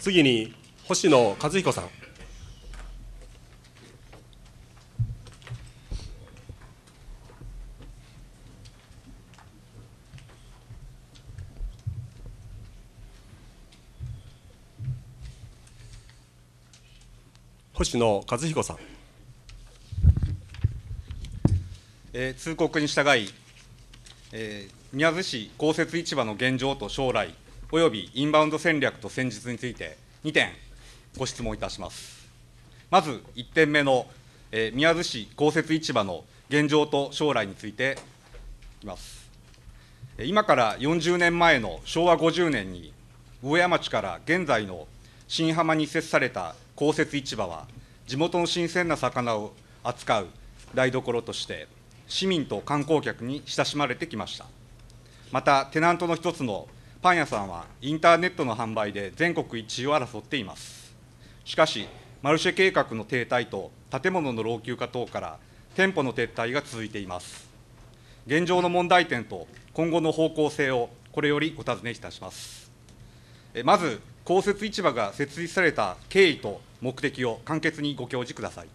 次に星野和彦さん。星野和彦さん、えー、通告に従い、えー、宮津市公設市場の現状と将来およびインバウンド戦略と戦術について、2点、ご質問いたします。まず1点目の、えー、宮津市公設市場の現状と将来についています。今から40年前の昭和50年に、上山町から現在の新浜に接された公設市場は、地元の新鮮な魚を扱う台所として、市民と観光客に親しまれてきました。また、テナントの一つのパン屋さんはインターネットの販売で全国一を争っていますしかしマルシェ計画の停滞と建物の老朽化等から店舗の撤退が続いています現状の問題点と今後の方向性をこれよりお尋ねいたしますえまず公設市場が設立された経緯と目的を簡潔にご教示ください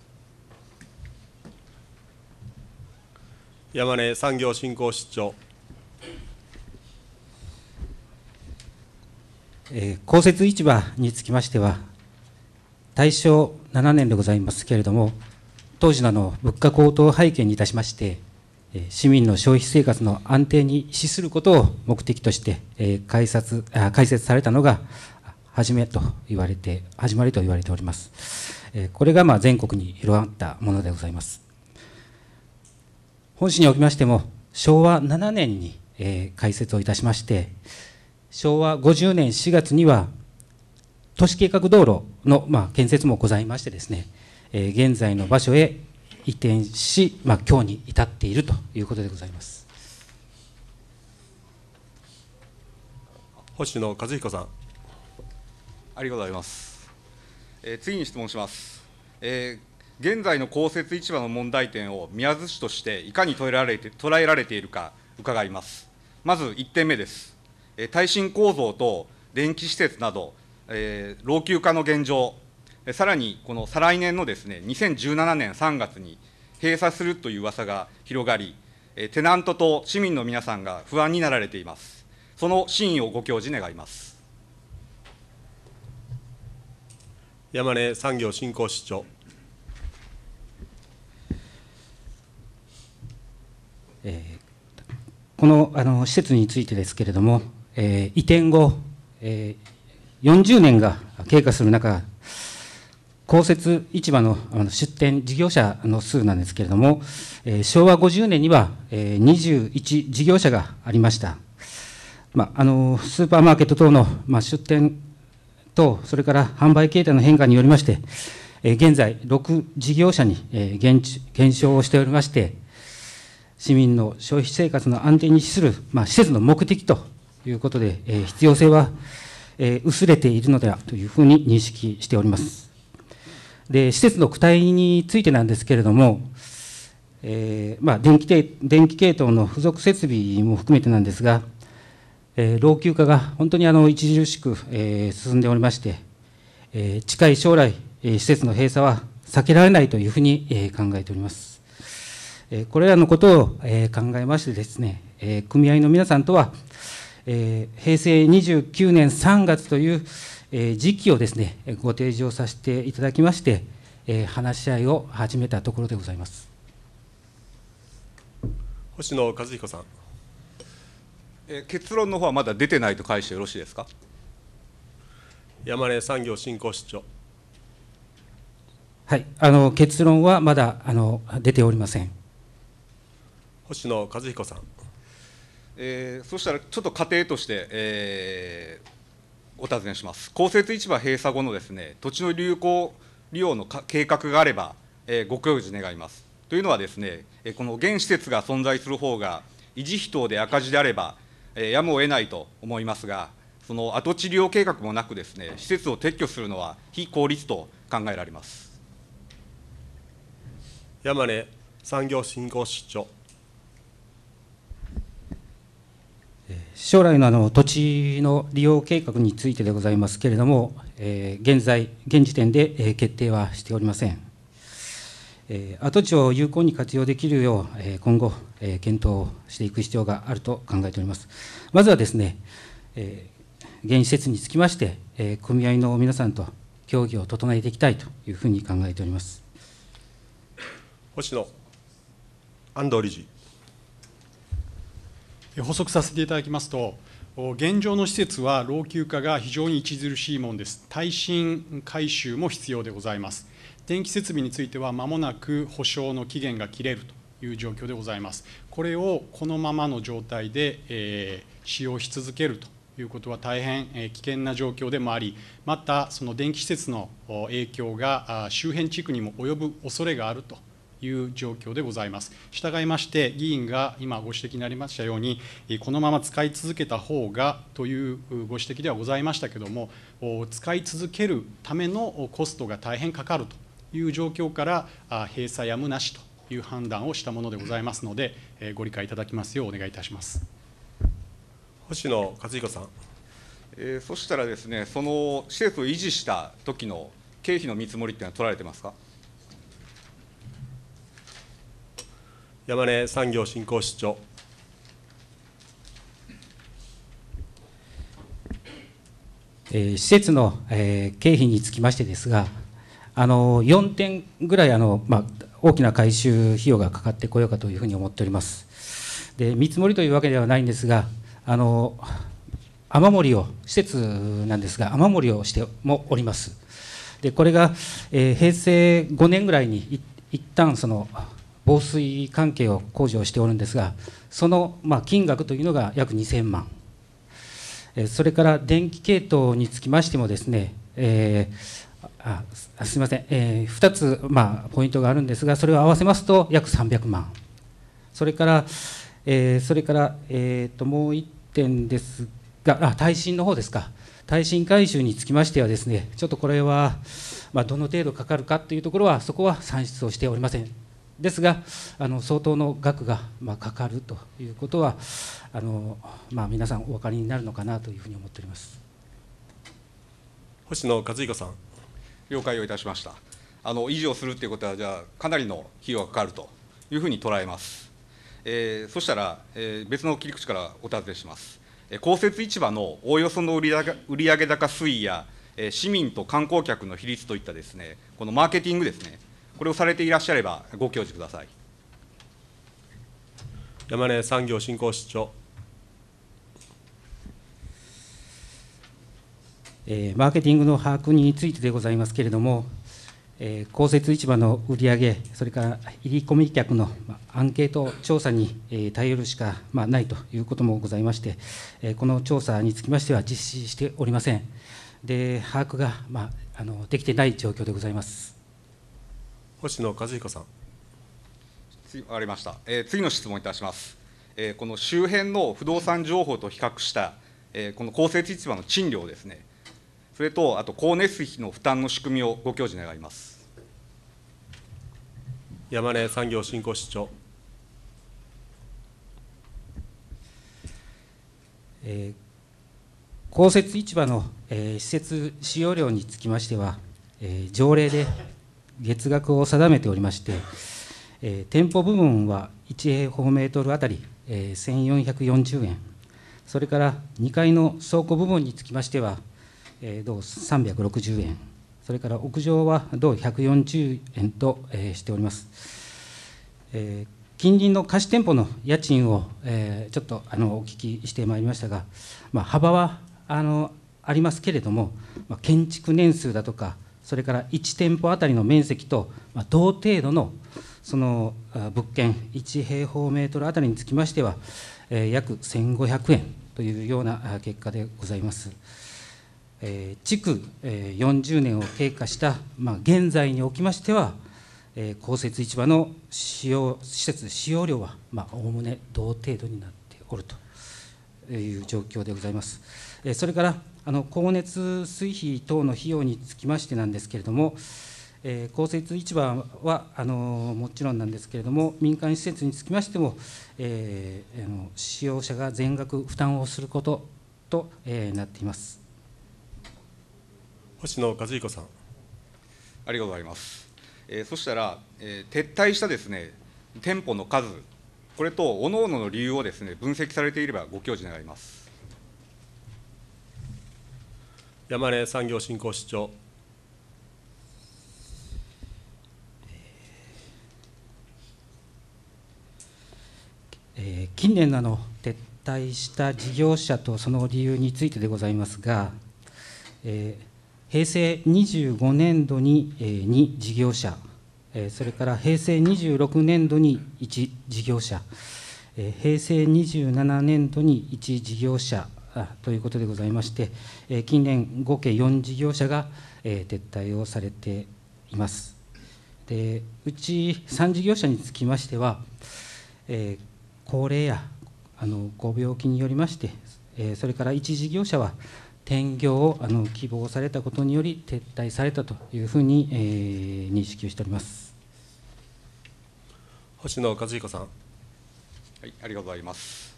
山根産業振興室長え公設市場につきましては、大正7年でございますけれども、当時のの物価高騰を背景にいたしまして、市民の消費生活の安定に資することを目的として、え開設開設されたのが始めと言われて始まりと言われております、えこれがまあ全国に広がったものでございます本市におきましても昭和7年に、え開設をいたしまして昭和50年4月には都市計画道路の、まあ、建設もございましてですね、えー、現在の場所へ移転し、まあ、今日に至っているということでございます星野和彦さんありがとうございます、えー、次に質問します、えー現在の公設市場の問題点を宮津市としていかに捉えられて捉えられているか伺います。まず1点目です。耐震構造と電気施設など、え老朽化の現状、さらにこの再来年のですね2017年3月に閉鎖するという噂が広がり、テナントと市民の皆さんが不安になられています。その真意をご教示願います。山根産業振興室長。えー、このあの施設についてですけれども、えー、移転後、えー、40年が経過する中、公設市場の出店事業者の数なんですけれども、えー、昭和50年には、えー、21事業者がありました。まあ、あのスーパーマーケット等の、まあ、出店と、それから販売形態の変化によりまして、えー、現在、6事業者に、えー、減減少をしておりまして、市民の消費生活の安定に資する、まあ、施設の目的ということで、えー、必要性は、えー、薄れているのではというふうに認識しております。で施設の躯体についてなんですけれども、えーまあ、電気電気系統の付属設備も含めてなんですが、えー、老朽化が本当にあの著しく、えー、進んでおりまして、えー、近い将来、えー、施設の閉鎖は避けられないというふうに、えー、考えております。えー、これらのことを、えー、考えましてですね、えー、組合の皆さんとは、えー、平成29年3月という、えー、時期をですね、ご提示をさせていただきまして、えー、話し合いを始めたところでございます。星野和彦さん。えー、結論の方はまだ出てないと返してよろしいですか。山根産業振興室長。はい、あの結論はまだあの出ておりません。星野和彦さん。えー、そしたらちょっと仮定として、えー、お尋ねします。公設市場閉鎖後のですね土地の流行利用の計画があれば、えー、ご教示願います。というのはですね、この現施設が存在する方が維持費等で赤字であれば、えー、やむを得ないと思いますが、その跡地利用計画もなくですね施設を撤去するのは非効率と考えられます。山根産業振興市長将来のあの土地の利用計画についてでございますけれども、えー、現在、現時点で、えー、決定はしておりません。えー、跡地を有効に活用できるよう、えー、今後、えー、検討していく必要があると考えております。まずはですね、えー、現施設につきまして、えー、組合の皆さんと協議を整えていきたいというふうに考えております。星野安藤理事補足させていただきますと、現状の施設は老朽化が非常に著しいものです、耐震改修も必要でございます。電気設備については、まもなく保証の期限が切れるという状況でございます。これをこのままの状態で、えー、使用し続けるということは大変危険な状況でもあり、またその電気施設の影響が周辺地区にも及ぶ恐れがあるという状況でございます。従いまして、議員が今ご指摘になりましたように、このまま使い続けた方がというご指摘ではございましたけども、使い続けるためのコストが大変かかるという状況から、閉鎖やむなしという判断をしたものでございますので、ご理解いただきますようお願いいたします。星野勝彦さん。えー、そしたらですね、その施設を維持した時の経費の見積もりっていうのは取られてますか。山根産業振興室長え施設の、え経費につきましてですが、あの4点ぐらいあの、まあ、大きな改修費用がかかってこようかというふうに思っております。で見積もりというわけではないんですが、あの雨漏りを、施設なんですが、雨漏りをしてもおります。でこれが、えー、平成5年ぐらいにい一旦その防水関係を工事をしておるんですがそのま金額というのが約2000万それから電気系統につきましてもですね、えー、あすみません、えー、2つ、まポイントがあるんですがそれを合わせますと約300万それから、えー、それから、えー、ともう1点ですがあ耐震の方ですか耐震改修につきましてはですねちょっとこれは、まどの程度かかるかというところはそこは算出をしておりません。ですがあの相当の額が、まあ、かかるということはあの、まあ、皆さんお分かりになるのかなというふうに思っております星野和彦さん了解をいたしましたあの維持をするということはじゃあかなりの費用がかかるというふうに捉えます、えー、そしたら、えー、別の切り口からお尋ねします、え公設市場のおおよその売上売上高推移や、え市民と観光客の比率といったですねこのマーケティングですねこれをされていらっしゃれば、ご教示ください山根産業振興室長。えー、マーケティングの把握についてでございますけれども、えー、公設市場の売り上げ、それから入り込み客のアンケート調査に、えー、頼るしか、まあ、ないということもございまして、えー、この調査につきましては実施しておりません。で把握が、まあ、あのできてない状況でございます。星野和彦さん。ありました、えー、次の質問いたします、えー、この周辺の不動産情報と比較した、えー、この公設市場の賃料ですね、それと、あと光熱費の負担の仕組みをご教示願います山根産業振興室長。えー公設市場の、えー、施設使用料につきましては、えー、条例で月額を定めておりまして、えー、店舗部分は1平方メートルあたり、えー、1440円、それから2階の倉庫部分につきましては、えー、同360円、それから屋上は同140円と、えー、しております。えー近隣の貸し店舗の家賃を、えー、ちょっとあのお聞きしてまいりましたが、まあ、幅はあのありますけれども、まあ、建築年数だとか、それから1店舗あたりの面積と同程度のその物件、1平方メートルあたりにつきましては、約1500円というような結果でございます。築40年を経過した、まあ、現在におきましては、公設市場の使用施設使用量はおおむね同程度になっておるという状況でございます。それからあの光熱水費等の費用につきましてなんですけれども、えー、公設市場はあのもちろんなんですけれども、民間施設につきましても、えー、あの使用者が全額負担をすることと、えー、なっています星野和彦さん。ありがとうございます。えー、そしたら、えー、撤退したですね店舗の数、これと各々の理由をですね分析されていればご教示願います。山根産業振興室長え近年のの撤退した事業者とその理由についてでございますが、えー、平成25年度に、えー、2事業者、えー、それから平成26年度に1事業者、えー、平成27年度に1事業者ということでございまして、え近年、合計4事業者が、え撤退をされています。でうち3事業者につきましては、え高齢やあのご病気によりまして、えそれから1事業者は転業をあの希望されたことにより撤退されたというふうに、え認識をしております星野和彦さん、はい、ありがとうございます。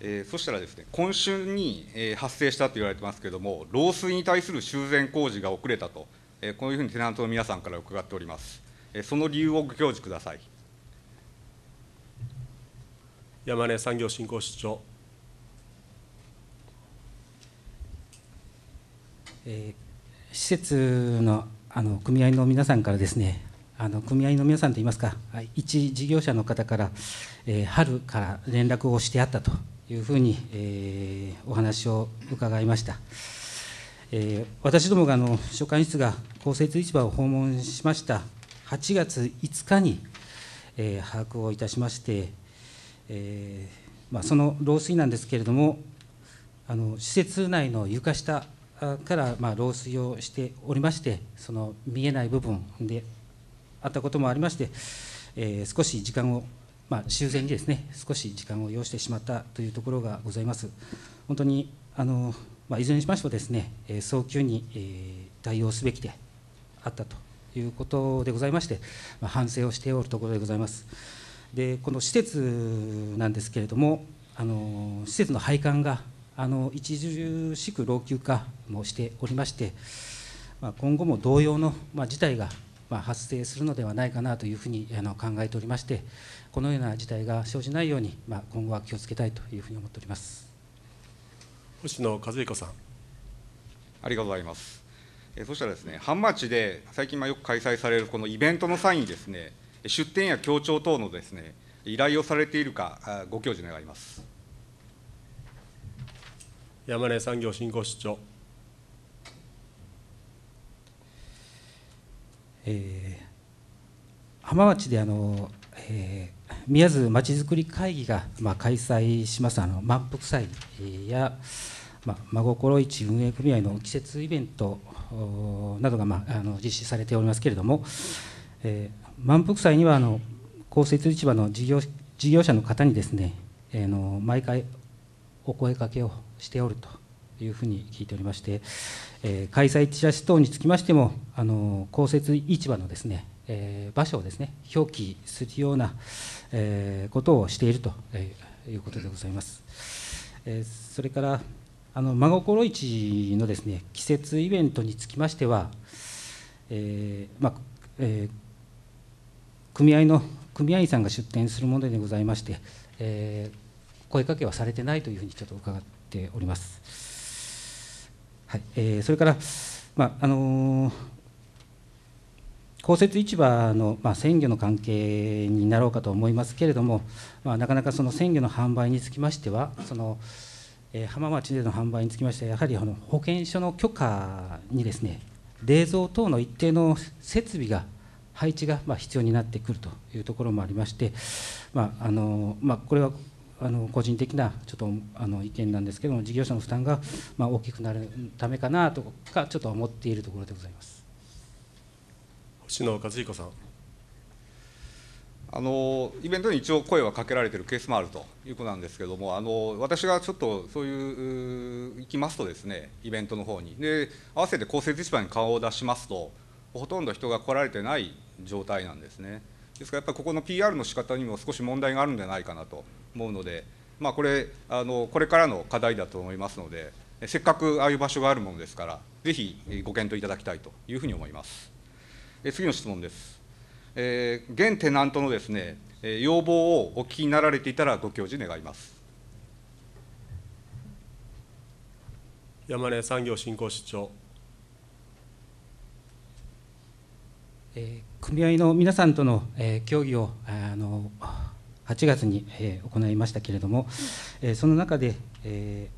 えー、そしたらですね今春に、えー、発生したと言われてますけれども、漏水に対する修繕工事が遅れたと、えー、こういうふうにテナントの皆さんから伺っております、えー、その理由をご教示ください山根産業振興室長。えー、施設のあの組合の皆さんからですねあの組合の皆さんといいますか、一事業者の方から、えー、春から連絡をしてあったというふうに、えー、お話を伺いました。えー、私どもがあの所管室が公設市場を訪問しました8月5日に、えー、把握をいたしまして、えーまあ、その漏水なんですけれども、あの施設内の床下からまあ漏水をしておりまして、その見えない部分であったこともありまして、えー、少し時間をまあ、修繕にですね少し時間を要してしまったというところがございます。本当にあの、まあ、いずれにしましてもですね、え早急に、え対応すべきであったということでございまして、まあ、反省をしておるところでございます。でこの施設なんですけれどもあの施設の配管があの著しく老朽化もしておりまして、まあ、今後も同様の、まあ、事態がまあ、発生するのではないかなというふうにあの考えておりまして、このような事態が生じないように、まあ、今後は気をつけたいというふうに思っております星野和彦さん。ありがとうございます。えそしたらですね、半町で最近よく開催されるこのイベントの際にですね、出店や協調等のですね、依頼をされているか、ご教授願います。山根産業振興室長。えー、浜町であの、えー、宮津まちづくり会議が、まあ、開催しますあの満腹祭や、まあ、真心市運営組合の季節イベントなどが、まあ、あの実施されておりますけれども、えー、満腹祭にはあの公設市場の事業事業者の方にですね、えー、の毎回お声かけをしておるというふうに聞いておりまして、えー、開催チラシ等につきましても、あの公設市場のですね、えー、場所をですね表記するような、えー、ことをしているということでございます。えー、それからあの真心市のですね季節イベントにつきましては、えーまあえー、組合の組合員さんが出展するものでございまして、えー、声かけはされてないというふうにちょっと伺っております。はいえー、それから、まああのー、公設市場の、まあ、鮮魚の関係になろうかと思いますけれども、まあ、なかなかその鮮魚の販売につきましてはその、えー、浜町での販売につきましてはやはりあの保健所の許可にですね冷蔵等の一定の設備が配置がま必要になってくるというところもありまして、まあのまあ、これはあの個人的なちょっとあの意見なんですけども事業者の負担がまあ大きくなるためかなとかちょっと思っているところでございます星野和彦さんあのイベントに一応声はかけられているケースもあるということなんですけれどもあの私がちょっとそういう行きますとですねイベントの方にで合わせて公設市場に顔を出しますとほとんど人が来られてない状態なんですね。ですから、やっぱりここの PR の仕方にも少し問題があるんじゃないかなと思うので、まあ、これあの、これからの課題だと思いますので、せっかくああいう場所があるものですから、ぜひご検討いただきたいというふうに思います。え次の質問です。えー、現テナントのですね、え要望をお聞きになられていたら、ご教示願います。山根産業振興室長。え組合の皆さんとの、え協議をあの8月に、え行いましたけれども、えその中で、え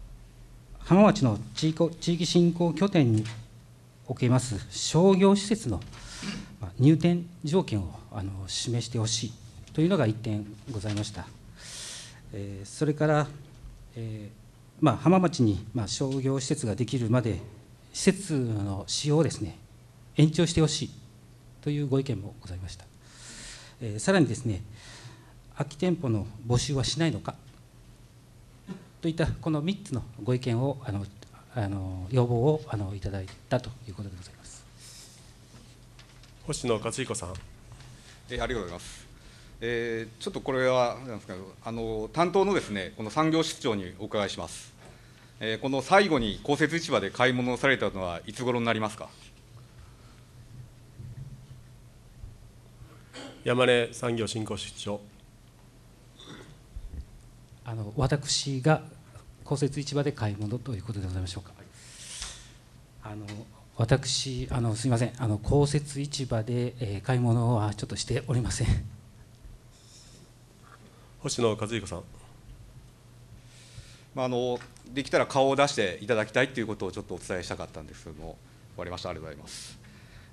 浜町の地域地域振興拠点におけます商業施設の入店条件をあの示してほしいというのが1点ございました。えそれから、えまあ、浜町に、ま商業施設ができるまで施設の使用をですね延長してほしいというご意見もございました、えー、さらにですね空き店舗の募集はしないのかといったこの3つのご意見をあのあの要望をあのいただいたということでございます星野勝彦さん、えー、ありがとうございますえー、ちょっとこれはなんですかあの担当のですねこの産業室長にお伺いします、えー、この最後に公設市場で買い物をされたのはいつ頃になりますか山根産業振興室長あの私が公設市場で買い物ということでございましょうか。あの私あのすみませんあの公設市場で、えー、買い物はちょっとしておりません星野和彦さん、まあ、あのできたら顔を出していただきたいということをちょっとお伝えしたかったんですけども終わりましたありがとうございます、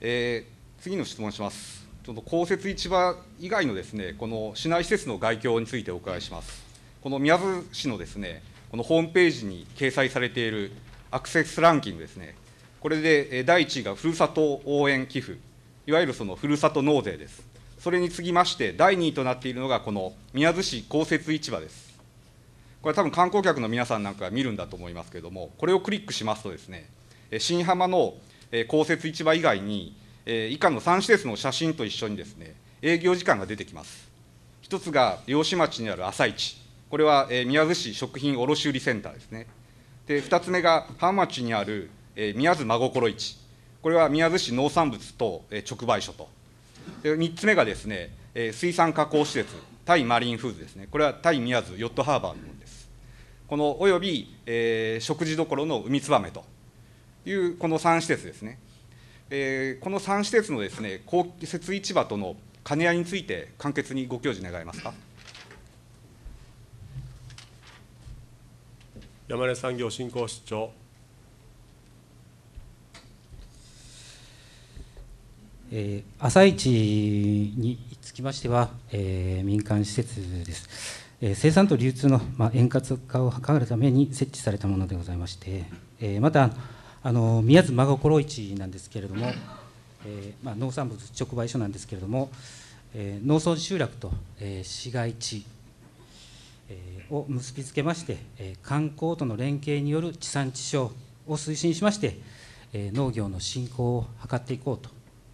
えー、次の質問しますその公設市場以外のですね、この市内施設の概況についてお伺いします。この宮津市のですね、このホームページに掲載されているアクセスランキングですね、これで第1位がふるさと応援寄付、いわゆるそのふるさと納税です。それに次ぎまして、第2位となっているのが、この宮津市公設市場です。これ多分観光客の皆さんなんかが見るんだと思いますけれども、これをクリックしますとですね、新浜の公設市場以外に、えー、以下の3施設の写真と一緒にですね、営業時間が出てきます。一つが漁師町にある朝市、これは、えー、宮津市食品卸売センターですね。で、2つ目が浜町にある、えー、宮津真心市、これは宮津市農産物等、えー、直売所と。で3つ目がですね、えー、水産加工施設、タイマリンフーズですね、これはタイ宮津ヨットハーバーのものです。このおよび、えー、食事処の海ツバメというこの3施設ですね。えー、この3施設のですね公設市場との兼ね合いについて、簡潔にご教示願えますか山根産業振興室長。えー、朝市につきましては、えー、民間施設です、えー、生産と流通の、まあ、円滑化を図るために設置されたものでございまして、えー、またあの宮津真心市なんですけれども、えーまあ、農産物直売所なんですけれども、えー、農村集落と、えー、市街地、えー、を結びつけまして、えー、観光との連携による地産地消を推進しまして、えー、農業の振興を図っていこうと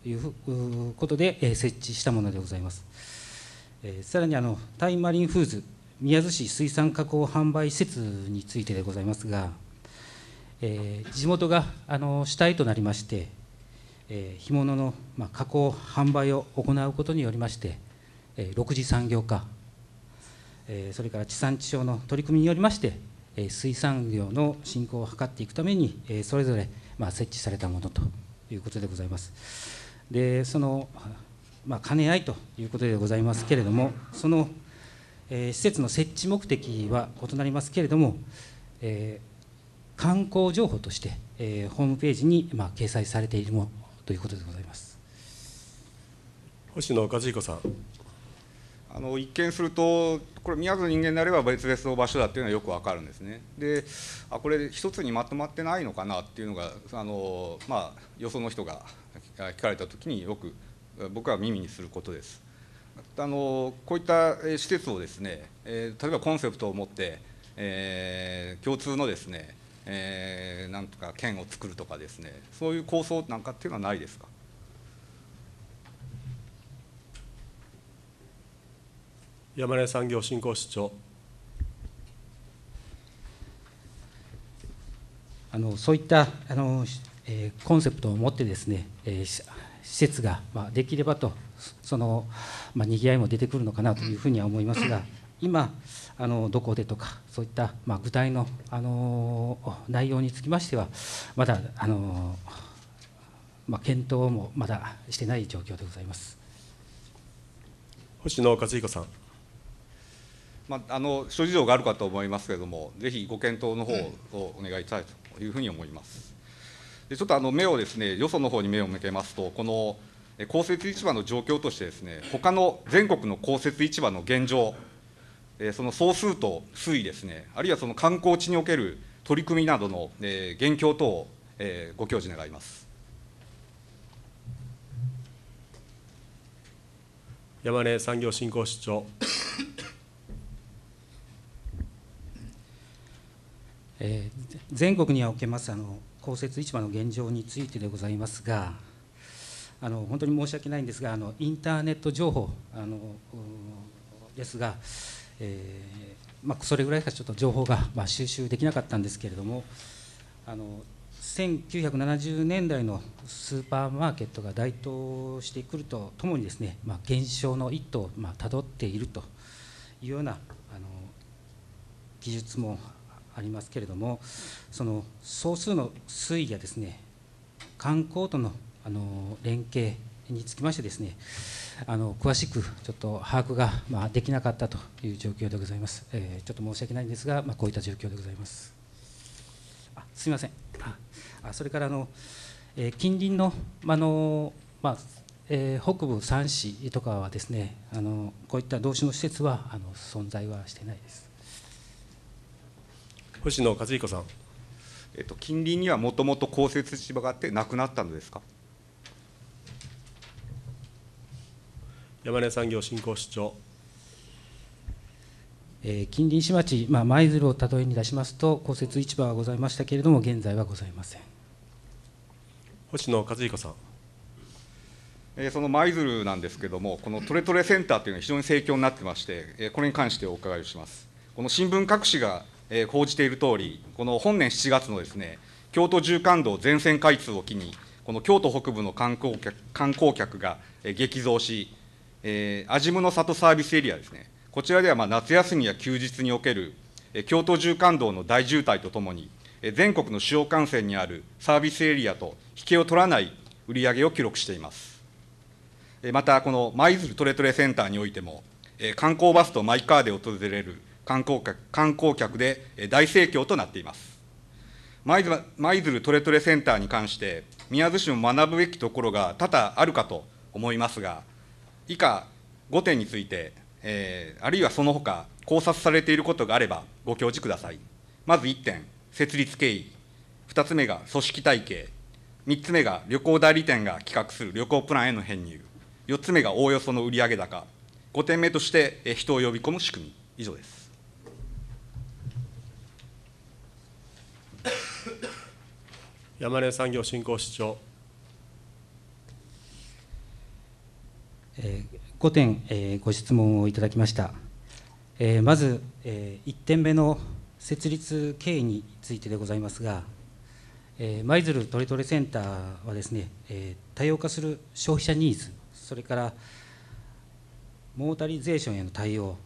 いうことで、えー、設置したものでございます。えー、さらにあのタイマリンフーズ宮津市水産加工販売施設についてでございますが。えー、地元があの主体となりまして、えー、干物の、まあ、加工販売を行うことによりまして、えー、6次産業化、えー、それから地産地消の取り組みによりまして、えー、水産業の振興を図っていくために、えー、それぞれ、まあ、設置されたものということでございます。でそのまあ、兼ね合いということでございますけれども、その、えー、施設の設置目的は異なりますけれども、えー、観光情報として、えー、ホームページに、まあ、掲載されているものということでございます星野和彦さんあの一見すると、これ、宮津の人間であれば別々の場所だっていうのはよくわかるんですね。で、あこれ、一つにまとまってないのかなっていうのが、あのまあ、よその人が聞かれたときによく僕は耳にすることです。あのこういった施設をですね、え例えばコンセプトを持って、えー、共通のですねえー、なんとか県を作るとかですねそういう構想なんかっていうのはないですか山根産業振興市長あのそういったあの、えー、コンセプトを持ってですね、えー、施設が、まあ、できればとその、まあ、にぎわいも出てくるのかなというふうには思いますが今あのどこでとかそういった、まあ、具体の、あの内容につきましてはまだ、あのまあ、検討もまだしてない状況でございます星野和彦さん、まあ、あの諸事情があるかと思いますけれどもぜひご検討の方をお願いしたいというふうに思います。でちょっとあの目をですねよその方に目を向けますとこの公設市場の状況としてですね他の全国の公設市場の現状えその総数と推移ですね、あるいはその観光地における取り組みなどの、え現況等を、えご教示願います。山根産業振興室長え全国におけますあの公設市場の現状についてでございますがあの本当に申し訳ないんですがあのインターネット情報あのですがえー、まあ、それぐらいしかちょっと情報が、まあ、収集できなかったんですけれどもあの1970年代のスーパーマーケットが台頭してくるとともにですね、まあ、減少の一途をたど、まあ、っているというようなあの技術もありますけれどもその総数の推移やですね観光とのあの連携につきましてですねあの詳しくちょっと把握が、まあ、できなかったという状況でございます、えー、ちょっと申し訳ないんですが、まあ、こういった状況でございますあすみませんあそれからあの、えー、近隣の,、まあのまあえー、北部三市とかはですねあのこういった同種の施設はあの存在はしてないです星野和彦さん、えっと、近隣にはもともと公設市場があってなくなったのですか山根産業振興市長。えー、近隣市町、まあ、舞鶴を例えに出しますと、公設市場はございましたけれども、現在はございません星野和彦さん。えその舞鶴なんですけれども、このトレトレセンターというのは非常に盛況になってまして、えこれに関してお伺いをします。この新聞各紙が、え報じている通り、この本年7月のですね京都縦貫道全線開通を機に、この京都北部の観光客観光客が、え激増し、えー、の里サービスエリアですね、こちらではまあ夏休みや休日における、え京都縦貫道の大渋滞とともに、え全国の主要幹線にあるサービスエリアと引けを取らない売り上げを記録しています。えまた、この舞鶴トレトレセンターにおいても、え観光バスとマイカーで訪れる観光客観光客で大盛況となっています。舞鶴トレトレセンターに関して、宮津市も学ぶべきところが多々あるかと思いますが、以下5点について、えー、あるいはその他考察されていることがあればご教示くださいまず1点設立経緯2つ目が組織体系3つ目が旅行代理店が企画する旅行プランへの編入4つ目がおおよその売上高5点目として人を呼び込む仕組み以上です山根産業振興市長5点ご質問をいただきました。まず1点目の設立経緯についてでございますが、舞鶴トレトレセンターはですね、多様化する消費者ニーズ、それからモータリゼーションへの対応、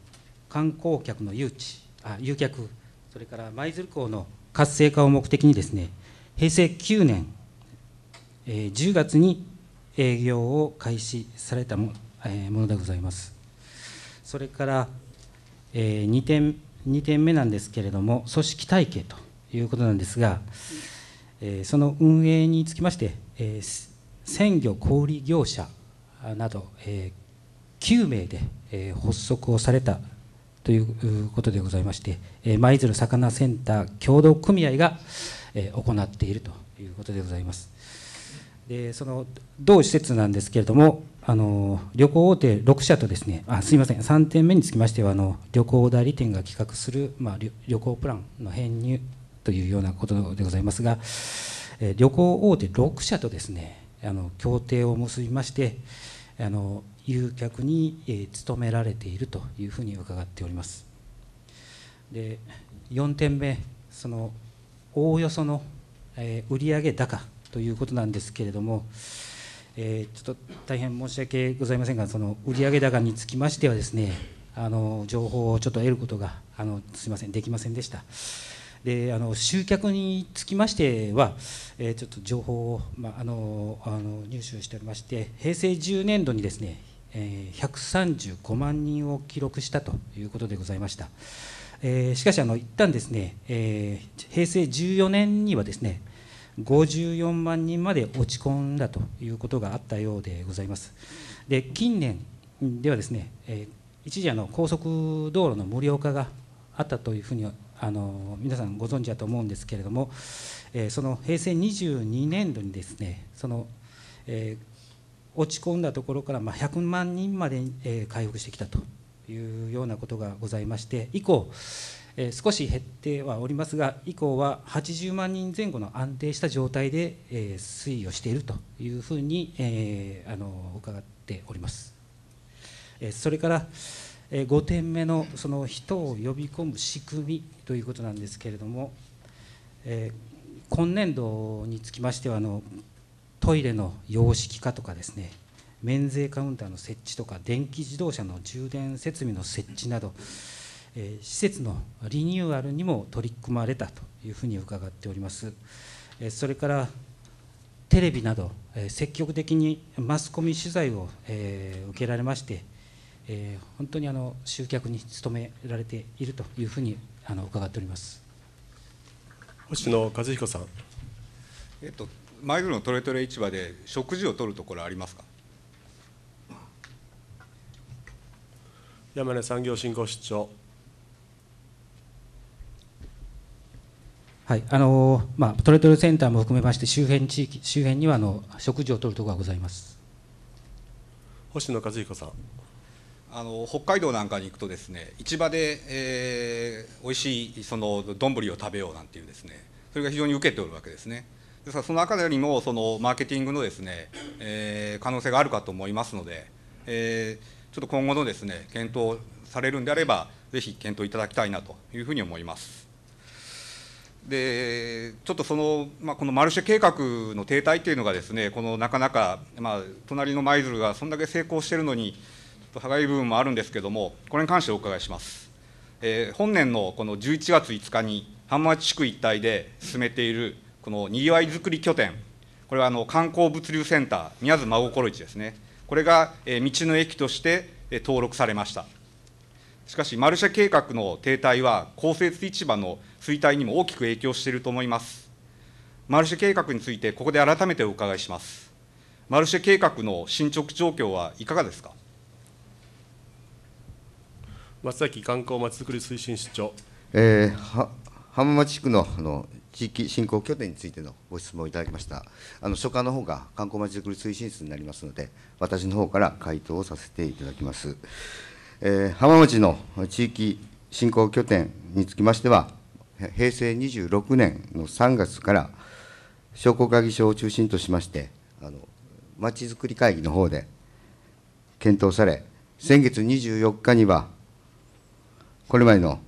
観光客の誘致、あ誘客、それから舞鶴港の活性化を目的にですね、平成9年10月に営業を開始されたもえものでございます。それから、え2点 ,2 点目なんですけれども、組織体系ということなんですが、えその運営につきまして、え鮮魚小売業者など、え9名で、え発足をされたということでございまして、え舞鶴魚センター協同組合が、え行っているということでございます。でその同施設なんですけれども、あの旅行大手6社とですねあすみません3点目につきましてはあの旅行代理店が企画する、まあ、旅行プランの編入というようなことでございますが、えー、旅行大手6社とですねあの協定を結びましてあの誘客に、えー、努められているというふうに伺っておりますで4点目そのおおよその、えー、売上高ということなんですけれども、えー、ちょっと大変申し訳ございませんが、その売上高につきましてはですね、あの情報をちょっと得ることがあのすみませんできませんでした。であの集客につきましては、えー、ちょっと情報を、まあ、あのあの入手しておりまして平成10年度にですね、えー、135万人を記録したということでございました、えー、しかしあの一旦ですね、えー、平成14年にはですね54万人まで落ち込んだということがあったようでございます。で近年ではですね、え一時あの高速道路の無料化があったというふうにあの皆さんご存知だと思うんですけれども、えその平成22年度にですねその、え落ち込んだところから、ま100万人まで、え回復してきたというようなことがございまして以降、え少し減ってはおりますが、以降は80万人前後の安定した状態で、え推移をしているというふうに、えあの伺っております。えそれから、え5点目のその人を呼び込む仕組みということなんですけれども、え今年度につきましてはあのトイレの様式化とかですね免税カウンターの設置とか電気自動車の充電設備の設置など、え施設のリニューアルにも取り組まれたというふうに伺っております。えそれからテレビなど、え積極的にマスコミ取材を、え受けられまして、え本当にあの集客に努められているというふうにあの伺っております星野和彦さん、えっと、マイグロのトレトレ市場で食事を取るところありますか山根産業振興室長はいあのまあ、トレトレセンターも含めまして周辺地域周辺にはあの食事をとるところがございます星野和彦さんあの北海道なんかに行くとですね市場で、えー、美味しいその丼を食べようなんていうですねそれが非常に受けておるわけですねですからその中でりもそのマーケティングのですね、えー、可能性があるかと思いますので、えー、ちょっと今後のですね検討されるんであればぜひ検討いただきたいなというふうに思います。でちょっとその、まあ、このマルシェ計画の停滞というのがですねこのなかなか、まあ、隣の舞鶴がそんだけ成功しているのにちょっと歯がゆい部分もあるんですけれどもこれに関してお伺いします、えー、本年のこの11月5日に浜町地区一帯で進めているこのにぎわいづくり拠点これはあの観光物流センター宮津真心市ですねこれが、え道の駅として、え登録されましたしかし、マルシャ計画の停滞は、公設市場の衰退にも大きく影響していると思います。マルシェ計画について、ここで改めてお伺いします。マルシェ計画の進捗状況はいかがですか松崎観光まちづくり推進室長。えー、は浜松地区のあの地域振興拠点についてのご質問をいただきました、あの所管の方が観光まちづくり推進室になりますので、私の方から回答をさせていただきます。浜松の地域振興拠点につきましては、平成26年の3月から、商工会議所を中心としまして、あのまちづくり会議の方で検討され、先月24日には、これまでの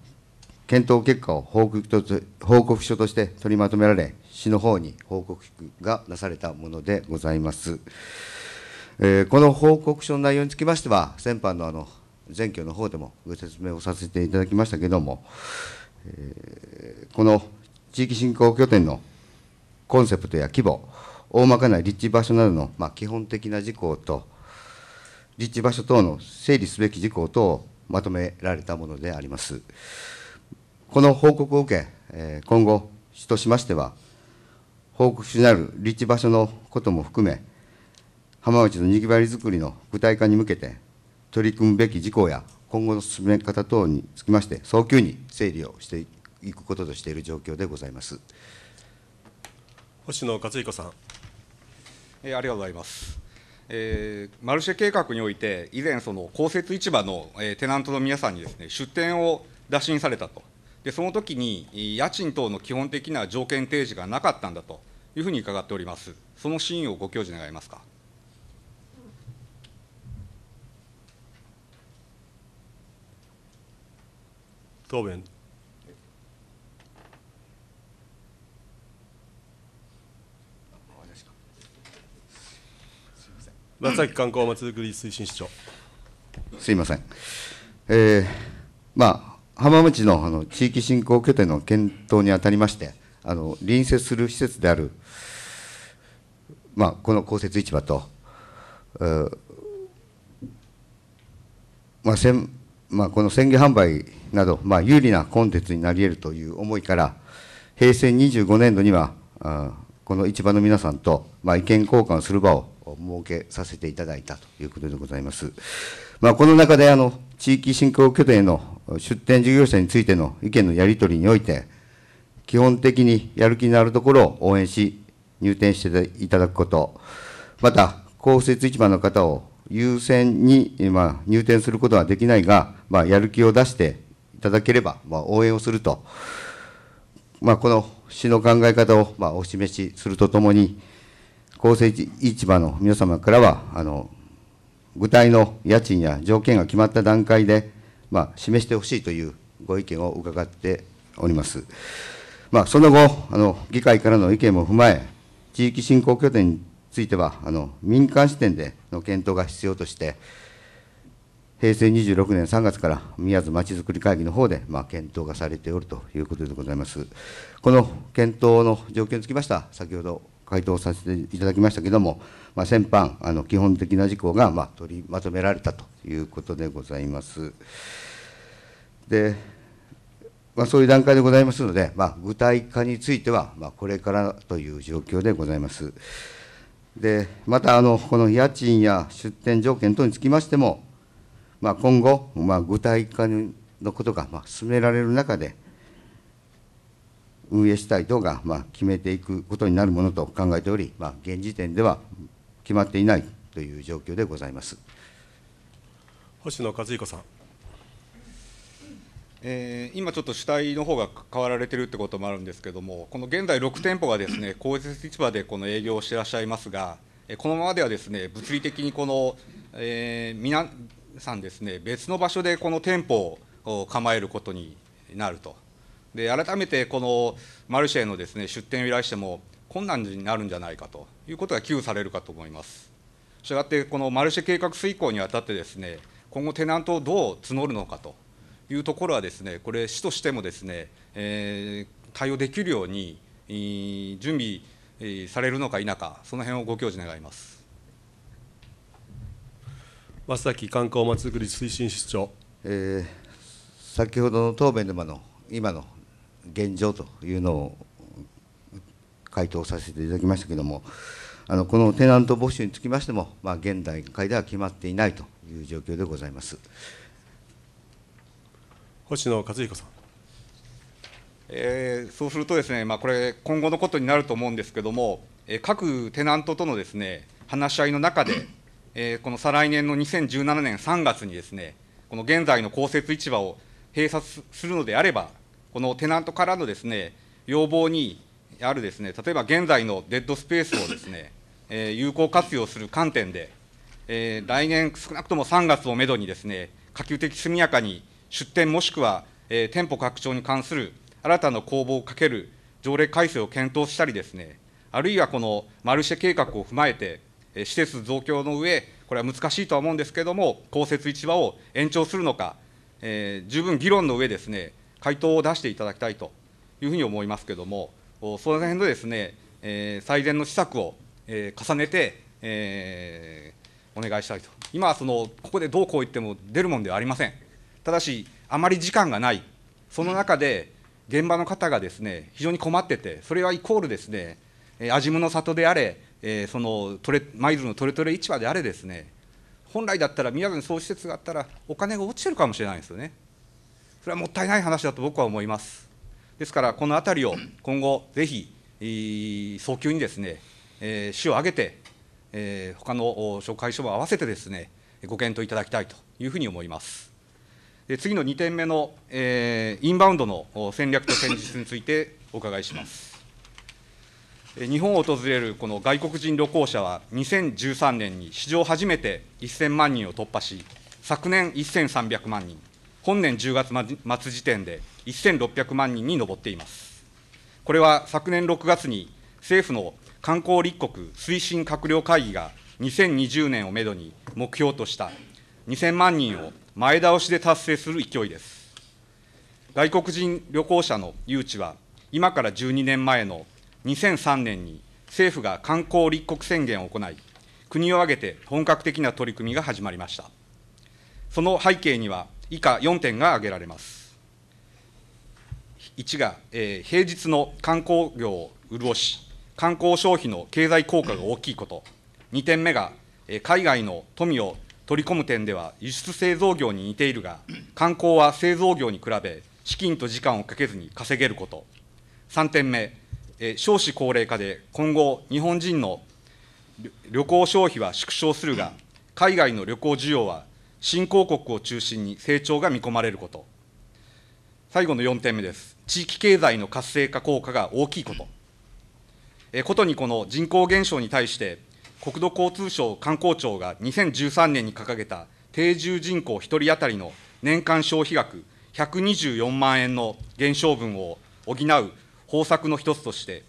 検討結果を報告と報告書として取りまとめられ、市の方に報告がなされたものでございます。えー、この報告書の内容につきましては、先般のあの前挙の方でもご説明をさせていただきましたけども、えー、この地域振興拠点のコンセプトや規模、大まかな立地場所などの、まあ、基本的な事項と、立地場所等の整理すべき事項等をまとめられたものであります。この報告を受け、えー、今後、市としましては、報告書になる立地場所のことも含め、浜町のにぎわいづくりの具体化に向けて、取り組むべき事項や今後の進め方等につきまして、早急に整理をしていくこととしている状況でございます星野克彦さん、えー。ありがとうございます。えー、マルシェ計画において、以前、その公設市場の、えー、テナントの皆さんにですね出店を打診されたと、でその時に家賃等の基本的な条件提示がなかったんだというふうに伺っております、その真意をご教示願いますか。答弁松崎観光まちづくり推進市長。すいません。えー、まあ、浜町のあの地域振興拠点の検討にあたりまして、あの隣接する施設である、まあ、この公設市場と、えーまあ、専まあ、この宣言販売など、まあ、有利なコンテンツになり得るという思いから、平成25年度には、あこの市場の皆さんと、まあ、意見交換する場を設けさせていただいたということでございます。まあ、この中であの地域振興拠点への出店事業者についての意見のやり取りにおいて、基本的にやる気のあるところを応援し、入店していただくこと、また、公設市場の方を優先に、まあ、入店することはできないが、まあ、やる気を出していただければ、まあ、応援をすると、まあ、この市の考え方を、まあ、お示しするとともに、公正市場の皆様からは、あの具体の家賃や条件が決まった段階で、まあ、示してほしいというご意見を伺っております。まあ、その後あの、議会からの意見も踏まえ、地域振興拠点については、あの民間視点での検討が必要として、平成26年3月から宮津まちづくり会議の方で、まあ、検討がされておるということでございます。この検討の状況につきましては、先ほど回答させていただきましたけれども、まあ、先般、あの基本的な事項が、まあ、取りまとめられたということでございます。でまあ、そういう段階でございますので、まあ、具体化については、まあ、これからという状況でございます。でまたあの、この家賃や出店条件等につきましても、まあ、今後、まあ、具体化のことが、まあ、進められる中で、運営主体等が、まあ、決めていくことになるものと考えており、まあ、現時点では決まっていないという状況でございます星野和彦さん。えー、今ちょっと主体の方が変わられてるってこともあるんですけども、この現在6店舗がですね、公設市場でこの営業をしてらっしゃいますが、このままではですね、物理的にこの、えー、皆さんですね、別の場所でこの店舗を構えることになると。で改めてこのマルシェのですね出店を依頼しても困難になるんじゃないかということが危惧されるかと思います。したがってこのマルシェ計画遂行にあたってですね今後テナントをどう募るのかというところはです、ね、これ、市としてもですね、えー、対応できるように、準備されるのか否か、その辺をご教示願います増崎観光まちづくり推進室長、えー、先ほどの答弁でもの今の現状というのを回答させていただきましたけれども、あのこのテナント募集につきましても、まあ、現段階では決まっていないという状況でございます。星野和彦さん。えー、そうするとですね、まあ、これ、今後のことになると思うんですけれども、えー、各テナントとのですね話し合いの中で、えー、この再来年の2017年3月にですね、この現在の公設市場を閉鎖するのであれば、このテナントからのですね要望にあるですね、例えば現在のデッドスペースをですね、えー、有効活用する観点で、えー、来年、少なくとも3月をめどにですね、可及的速やかに出店もしくは、えー、店舗拡張に関する新たな公募をかける条例改正を検討したりですね、あるいはこのマルシェ計画を踏まえて、えー、施設増強の上、これは難しいとは思うんですけれども、公設市場を延長するのか、えー、十分議論の上ですね、回答を出していただきたいというふうに思いますけれども、その辺のですね、えー、最善の施策を、えー、重ねて、えー、お願いしたいと、今はそのここでどうこう言っても出るもんではありません。ただし、あまり時間がない、その中で現場の方がですね非常に困ってて、それはイコールですね、安心の里であれ、えー、その舞鶴のトレトレ市場であれですね、本来だったら宮崎総そ施設があったら、お金が落ちてるかもしれないですよね。それはもったいない話だと僕は思います。ですから、このあたりを今後、ぜひ、早急にですね、えー、市を挙げて、えー、他の紹介書も合わせてですね、ご検討いただきたいというふうに思います。次の2点目の、えー、インバウンドの戦略と戦術についてお伺いします。日本を訪れるこの外国人旅行者は、2013年に史上初めて1000万人を突破し、昨年1300万人、本年10月末時点で1600万人に上っています。これは昨年6月に政府の観光立国推進閣僚会議が2020年をめどに目標とした2000万人を前倒しで達成する勢いです。外国人旅行者の誘致は、今から12年前の2003年に政府が観光立国宣言を行い、国を挙げて本格的な取り組みが始まりました。その背景には、以下4点が挙げられます。1が、えー、平日の観光業を潤し、観光消費の経済効果が大きいこと、2点目が、えー、海外の富を取り込む点では輸出製造業に似ているが、観光は製造業に比べ、資金と時間をかけずに稼げること、3点目、え少子高齢化で今後、日本人の旅行消費は縮小するが、海外の旅行需要は新興国を中心に成長が見込まれること、最後の4点目です、地域経済の活性化効果が大きいこと。えことにこの人口減少に対して国土交通省観光庁が2013年に掲げた定住人口1人当たりの年間消費額124万円の減少分を補う方策の一つとして、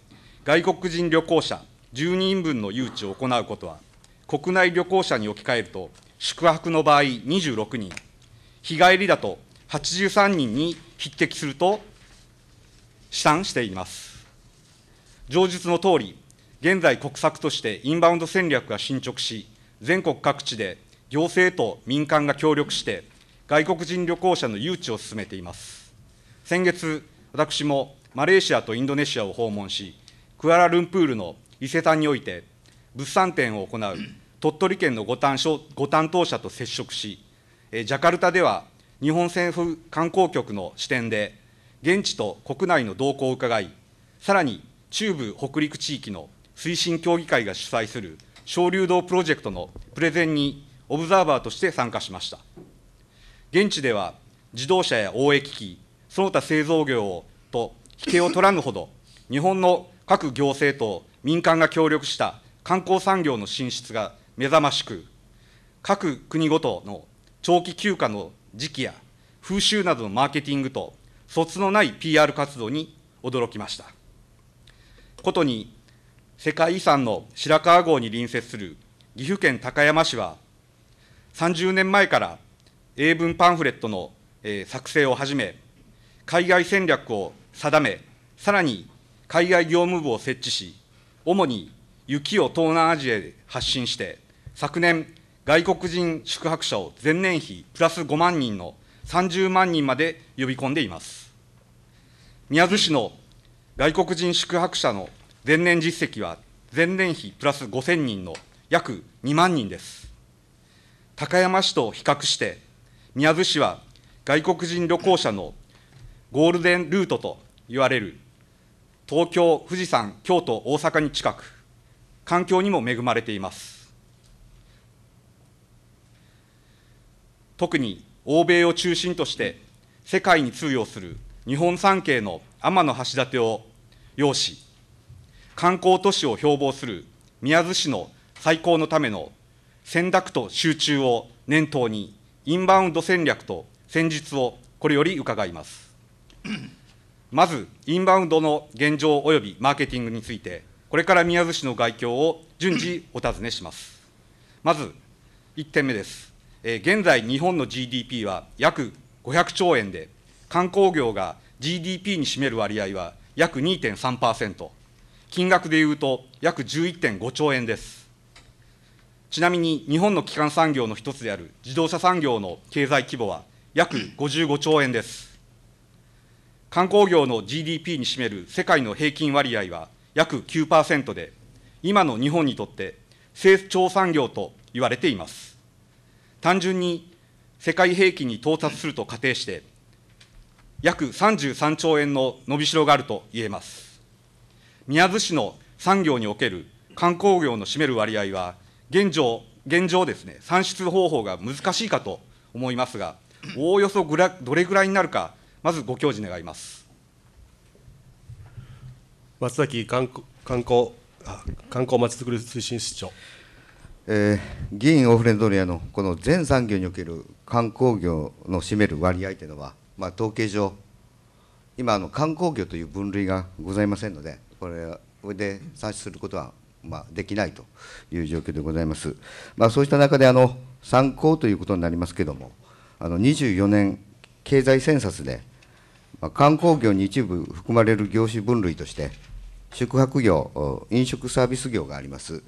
外国人旅行者1 2人分の誘致を行うことは、国内旅行者に置き換えると、宿泊の場合26人、日帰りだと83人に匹敵すると試算しています。上述の通り、現在、国策としてインバウンド戦略が進捗し、全国各地で行政と民間が協力して、外国人旅行者の誘致を進めています。先月、私もマレーシアとインドネシアを訪問し、クアラルンプールの伊勢丹において、物産展を行う鳥取県のご担ご担当者と接触し、ジャカルタでは日本政府観光局の視点で、現地と国内の動向を伺い、さらに中部、北陸地域の推進協議会が主催する小流動プロジェクトのプレゼンにオブザーバーとして参加しました。現地では自動車や貿易機、その他製造業をと引けを取らぬほど、日本の各行政と民間が協力した観光産業の進出が目覚ましく、各国ごとの長期休暇の時期や風習などのマーケティングと、そつのない PR 活動に驚きました。ことに世界遺産の白川郷に隣接する岐阜県高山市は、30年前から英文パンフレットの、作成を始め、海外戦略を定め、さらに海外業務部を設置し、主に雪を東南アジアへ発信して、昨年、外国人宿泊者を前年比プラス5万人の30万人まで呼び込んでいます。宮津市の外国人宿泊者の前年実績は前年比プラス5000人の約2万人です。高山市と比較して、宮津市は外国人旅行者のゴールデンルートといわれる東京、富士山、京都、大阪に近く、環境にも恵まれています。特に欧米を中心として世界に通用する日本産経の天橋立を要し、観光都市を標榜する宮津市の再興のための選択と集中を念頭に、インバウンド戦略と戦術をこれより伺います。まず、インバウンドの現状及びマーケティングについて、これから宮津市の外況を順次お尋ねします。まず、1点目です。え現在、日本の GDP は約500兆円で、観光業が GDP に占める割合は約2.3%。金額でいうと約11.5兆円です。ちなみに日本の基幹産業の一つである自動車産業の経済規模は約55兆円です。観光業の GDP に占める世界の平均割合は約9%で、今の日本にとって成長産業と言われています。単純に世界平均に到達すると仮定して、約33兆円の伸びしろがあると言えます。宮津市の産業における観光業の占める割合は、現状、現状ですね、算出方法が難しいかと思いますが、おおよそぐらどれぐらいになるか、まずご教示願います松崎観観光観光まちづくり推進室長。えー、議員オフレンドリアのこの全産業における観光業の占める割合というのは、まあ、統計上、今あの観光業という分類がございませんので、これで算出することはまあ、できないという状況でございます。まあ、そうした中であの参考ということになりますけれども、あの24年経済センサスで、まあ、観光業に一部含まれる業種分類として、宿泊業、飲食サービス業があります。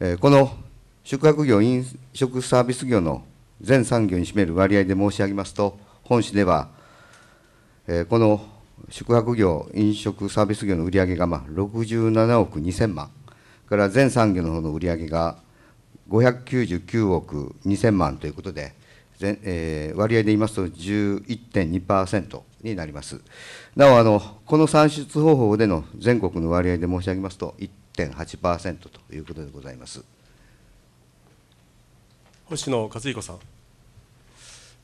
えー、この宿泊業、飲食サービス業の全産業に占める割合で申し上げますと、本市では、えー、この宿泊業、飲食サービス業の売り上げがまあ67億2000万、から全産業の方の売り上げが599億2000万ということで、えー、割合で言いますと11.2%になります。なおあの、この算出方法での全国の割合で申し上げますと、1.8%ということでございます。星野勝彦さん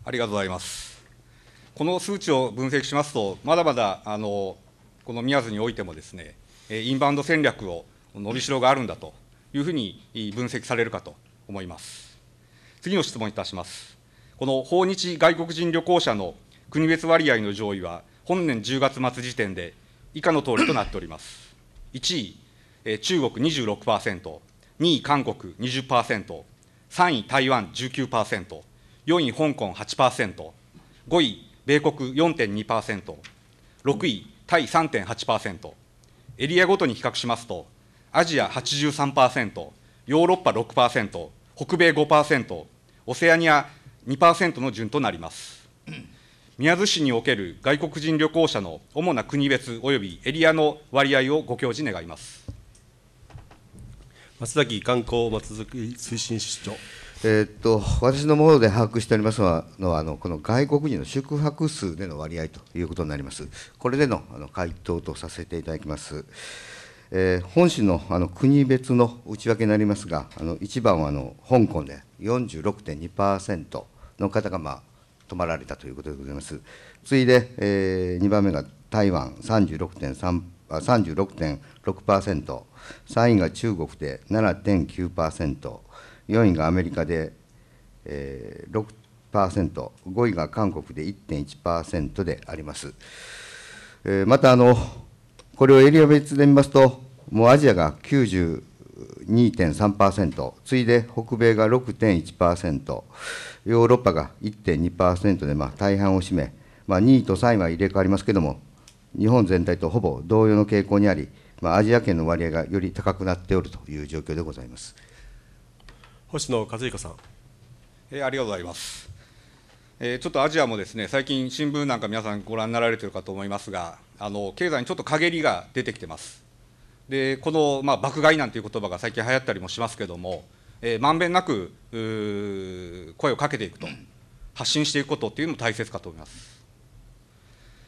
ありがとうございます。この数値を分析しますと、まだまだあのこの宮津においてもですね、インバウンド戦略を伸びしろがあるんだというふうに分析されるかと思います。次の質問いたします。この訪日外国人旅行者の国別割合の上位は、本年10月末時点で以下のとおりとなっております。1位、中国26%、2位、韓国20%、3位、台湾19%、4位、香港8%、5位、米国4.2%、6位、タイ3.8%、エリアごとに比較しますと、アジア83%、ヨーロッパ6%、北米5%、オセアニア2%の順となります。宮津市における外国人旅行者の主な国別およびエリアの割合をご教示願います。松崎観光松崎推進室長。えー、っと私のもので把握しておりますのはあのこの外国人の宿泊数での割合ということになります。これでのあの回答とさせていただきます。えー、本市のあの国別の内訳になりますが、あの1番はあの香港で46.2%の方が、まあ、泊まられたということでございます。次いで、えー、2番目が台湾36.6%、3位が中国で7.9%。4位がアメリカで、えー、6%、5位が韓国で1.1%であります。えー、またあの、これをエリア別で見ますと、もうアジアが92.3%、次いで北米が6.1%、ヨーロッパが1.2%で、まあ、大半を占め、まあ、2位と3位は入れ替わりますけれども、日本全体とほぼ同様の傾向にあり、まあ、アジア圏の割合がより高くなっておるという状況でございます。星野和彦さん、えー、ありがとうございます、えー、ちょっとアジアもですね最近新聞なんか皆さんご覧になられてるかと思いますがあの経済にちょっと陰りが出てきてますでこの、まあ、爆買いなんていう言葉が最近流行ったりもしますけれども、えまんべんなく声をかけていくと発信していくことっていうのも大切かと思います、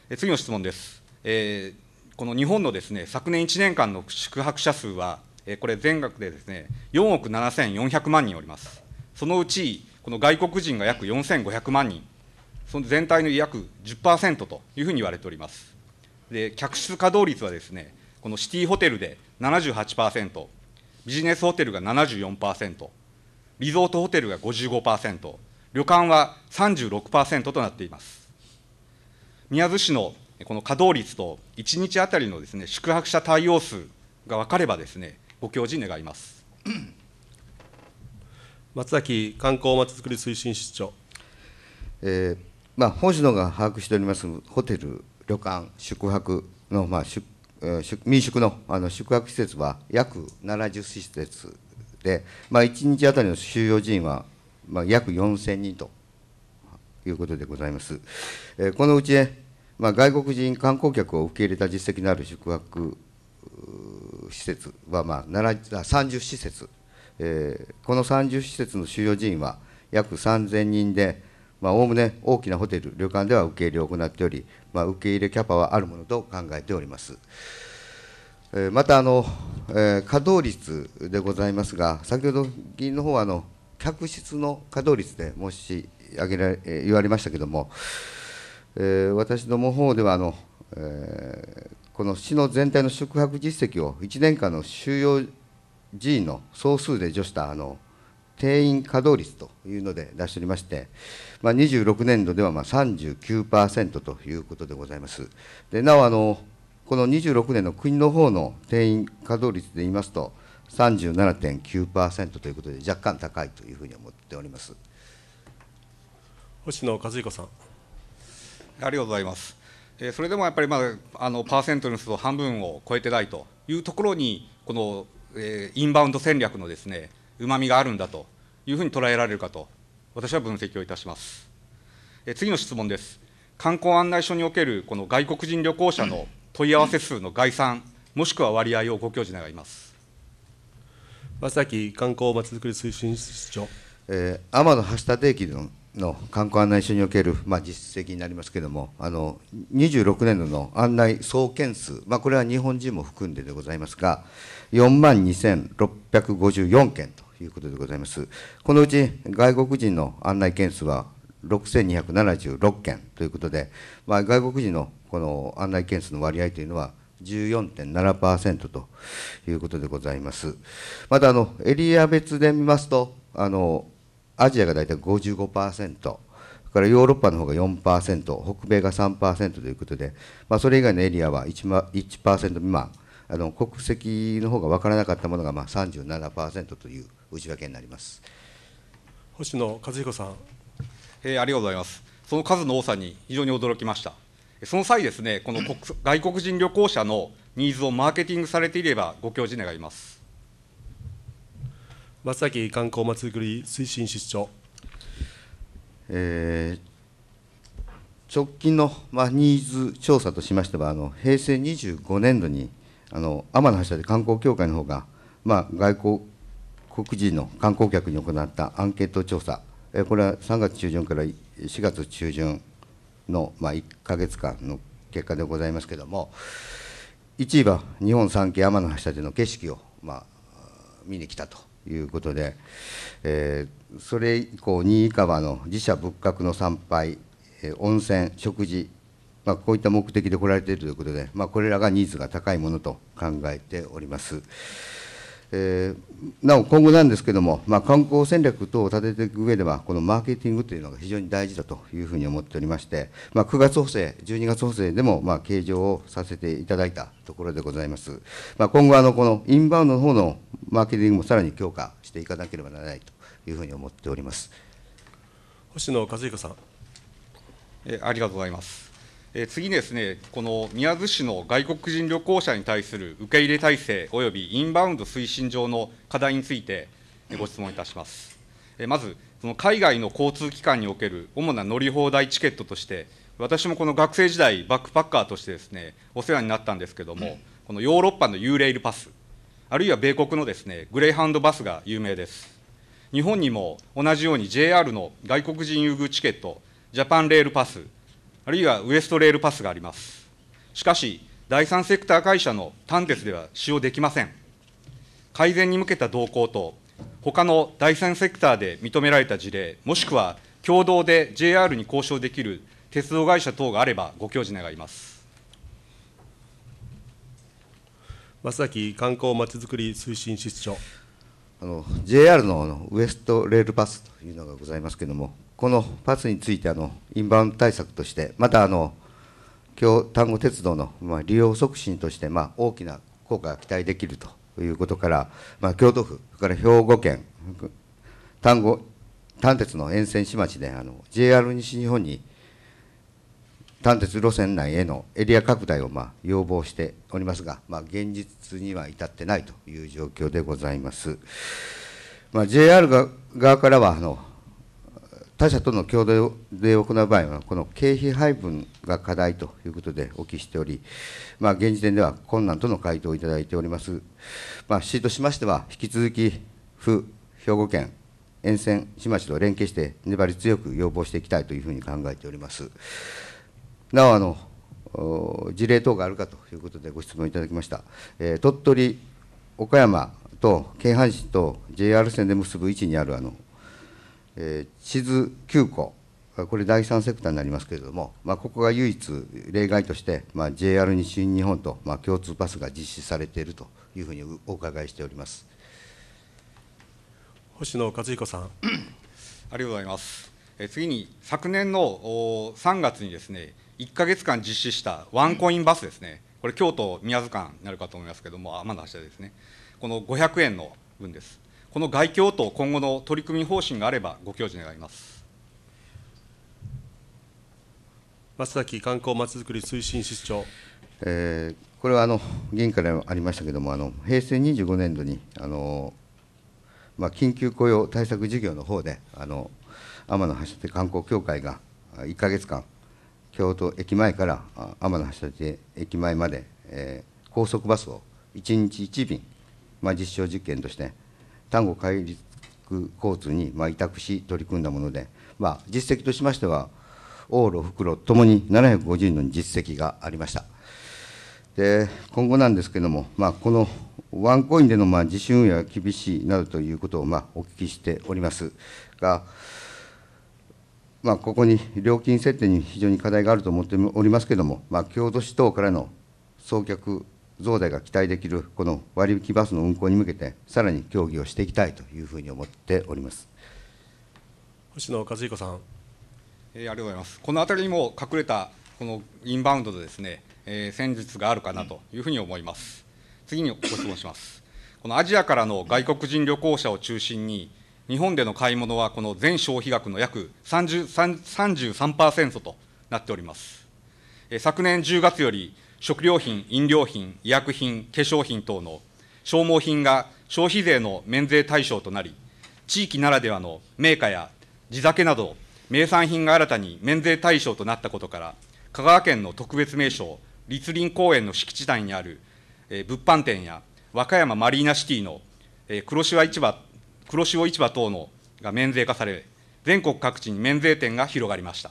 えー、次の質問です、えー、この日本のですね昨年1年間の宿泊者数はえこれ全額でですね、4億7400万人おります。そのうち、この外国人が約4500万人、その全体の約10%というふうに言われております。で、客室稼働率はですね、このシティホテルで78%、ビジネスホテルが74%、リゾートホテルが55%、旅館は36%となっています。宮津市のこの稼働率と1日あたりのですね宿泊者対応数が分かればですねご教示願います。松崎観光まちづくり推進室長。えーまあ、星野が把握しておりますホテル、旅館、宿泊の、まあ、宿民宿のあの宿泊施設は約七十施設で、まあ、一日あたりの収容人員は、まあ、約四千人ということでございます。えー、このうち、まあ、外国人観光客を受け入れた実績のある宿泊施設は、まあ、30施設、えー、この30施設の収容人員は約3000人で、おおむね大きなホテル、旅館では受け入れを行っており、まあ、受け入れキャパはあるものと考えております。えー、またあの、えー、稼働率でございますが、先ほど議員の方はあの客室の稼働率で申し上げられ、えー、言われましたけれども、えー、私ども方ではあの、えー、この市の全体の宿泊実績を1年間の収容人員の総数で除したあの定員稼働率というので出しておりまして、まあ、26年度ではまあ39%ということでございます。でなおあの、この26年の国の方の定員稼働率で言いますと、37.9%ということで、若干高いというふうに思っております星野和彦さん。ありがとうございます。えそれでもやっぱり、まあ、あのパーセントのする半分を超えてないというところに、この、えー、インバウンド戦略のですねうまみがあるんだというふうに捉えられるかと、私は分析をいたします。えー、次の質問です。観光案内所におけるこの外国人旅行者の問い合わせ数の概算、もしくは割合をご教授願います。正崎観光まちづくり推進室長。えー、天橋立駅のの観光案内所における、まあ、実績になりますけれども、あの26年度の案内総件数、まあ、これは日本人も含んででございますが、4万2654件ということでございます。このうち外国人の案内件数は6276件ということで、まあ、外国人のこの案内件数の割合というのは、14.7%ということでございます。またあのエリア別で見ますと、あのアジアが大体55%、それからヨーロッパの方が4%、北米が3%ということで、まあ、それ以外のエリアは 1%, 1未満、あの国籍の方が分からなかったものがまあ37%という内訳になります星野和彦さん、えー、ありがとうございます、その数の多さに非常に驚きました。その際ですね、この外国人旅行者のニーズをマーケティングされていれば、ご教示願います。松崎観光まつづくり推進室長。えー直近の、まあ、ニーズ調査としましては、あの平成25年度に、あの天橋立観光協会の方が、まあ、外国国人の観光客に行ったアンケート調査、えこれは3月中旬から4月中旬の、まあ、1か月間の結果でございますけれども、1位は日本三景天橋立の景色を、まあ、見に来たということで、えー、それ以降、新川の自社仏閣の参拝、えー、温泉、食事、まあ、こういった目的で来られているということで、まあ、これらがニーズが高いものと考えております。えー、なお、今後なんですけれども、まあ、観光戦略等を立てていく上では、このマーケティングというのが非常に大事だというふうに思っておりまして、まあ、9月補正、12月補正でも、まあ、計上をさせていただいたところでございます。まあ、今後あの、このインバウンドの方のマーケティングもさらに強化していかなければならないというふうに思っております星野和彦さんえ。ありがとうございます。え次ですね、この宮津市の外国人旅行者に対する受け入れ体制およびインバウンド推進上の課題についてご質問いたします。えまず、その海外の交通機関における主な乗り放題チケットとして、私もこの学生時代、バックパッカーとしてですね、お世話になったんですけども、このヨーロッパのユーレイルパス、あるいは米国のですねグレイハンドバスが有名です。日本にも同じように JR の外国人優遇チケット、ジャパンレールパス、あるいはウエストレールパスがあります。しかし、第三セクター会社の端鉄では使用できません。改善に向けた動向と、他の第三セクターで認められた事例、もしくは共同で JR に交渉できる鉄道会社等があればご教示願います。増崎観光まちづくり推進室長あの JR のウエストレールパスというのがございますけれども、このパスについてあのインバウンド対策として、またあの京丹後鉄道の、まあ、利用促進として、まあ、大きな効果が期待できるということから、まあ、京都府、から兵庫県、丹後、丹鉄の沿線市町であの JR 西日本に単鉄路線内へのエリア拡大をま要望しておりますが、まあ、現実には至ってないという状況でございます。まあ、JR 側からはあの他社との共同で行う場合は、この経費配分が課題ということでお聞きしており、まあ、現時点では困難との回答をいただいております。まあ、市としましては、引き続き、府、兵庫県、沿線、市町と連携して、粘り強く要望していきたいというふうに考えております。なおあの事例等があるかということでご質問いただきました、えー、鳥取、岡山と京阪市と JR 線で結ぶ位置にあるあの、えー、地図9個、これ、第三セクターになりますけれども、まあ、ここが唯一例外として、まあ、JR 西日本と、まあ、共通パスが実施されているというふうにお伺いしております星野克彦さん。ありがとうございます。え次に昨年の3月にですね1か月間実施したワンコインバスですね、これ、京都宮津間になるかと思いますけれども、あまだ明日ですね、この500円の分です、この外況と今後の取り組み方針があれば、ご教授願います松崎観光まちづくり推進室長。えー、これはあの現からありましたけれども、あの平成25年度にあの、まあ、緊急雇用対策事業の方で、あの天橋立観光協会が1か月間、京都駅前から天橋立駅前まで、えー、高速バスを1日1便、まあ、実証実験として丹後海陸交通にま委託し取り組んだもので、まあ、実績としましては往路復路ともに750人の実績がありましたで今後なんですけども、まあ、このワンコインでのま自主運営は厳しいなどということをまお聞きしておりますがまここに料金設定に非常に課題があると思っておりますけれども、ま京都市等からの送客増大が期待できるこの割引バスの運行に向けて、さらに協議をしていきたいというふうに思っております星野和彦さん、えー、ありがとうございます。この辺りにも隠れたこのインバウンドでですね、えー、戦術があるかなというふうに思います。次にご質問します。このアジアからの外国人旅行者を中心に日本での買い物はこの全消費額の約33%となっております。昨年10月より食料品、飲料品、医薬品、化粧品等の消耗品が消費税の免税対象となり、地域ならではの銘菓や地酒など名産品が新たに免税対象となったことから、香川県の特別名所、栗林公園の敷地内にある物販店や和歌山マリーナシティの黒潮市場黒潮市場等のが免税化され、全国各地に免税店が広がりました。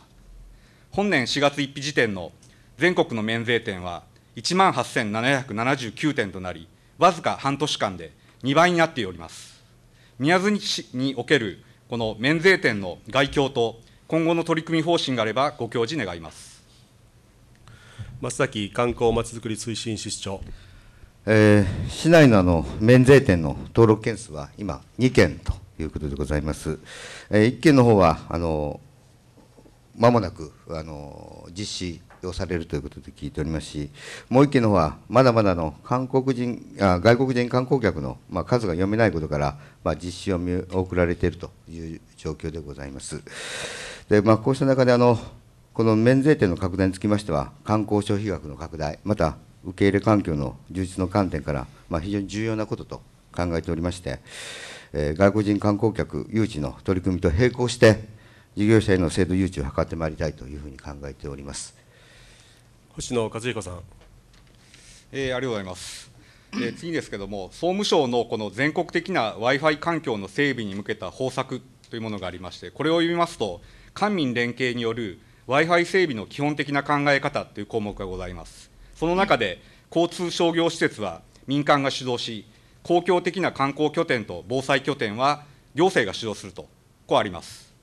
本年4月1日時点の全国の免税店は1万8779店となり、わずか半年間で2倍になっております。宮津市におけるこの免税店の概況と今後の取り組み方針があればご教示願います。松崎観光まちづくり推進室長。えー、市内のあの免税店の登録件数は今、2件ということでございます。えー、1件の方はあの間もなくあの実施をされるということで聞いておりますし、もう1件の方は、まだまだの韓国人あ外国人観光客の、まあ、数が読めないことから、まあ、実施を見送られているという状況でございます。でまあ、こうした中であのこの免税店の拡大につきましては、観光消費額の拡大、また受け入れ環境の充実の観点から、まあ、非常に重要なことと考えておりまして、えー、外国人観光客誘致の取り組みと並行して、事業者への制度誘致を図ってまいりたいというふうに考えております星野和彦さん、えー、ありがとうございます。え次ですけれども、総務省のこの全国的な w i f i 環境の整備に向けた方策というものがありまして、これを読みますと、官民連携による w i f i 整備の基本的な考え方という項目がございます。その中で、交通商業施設は民間が主導し、公共的な観光拠点と防災拠点は行政が主導すると、こうあります。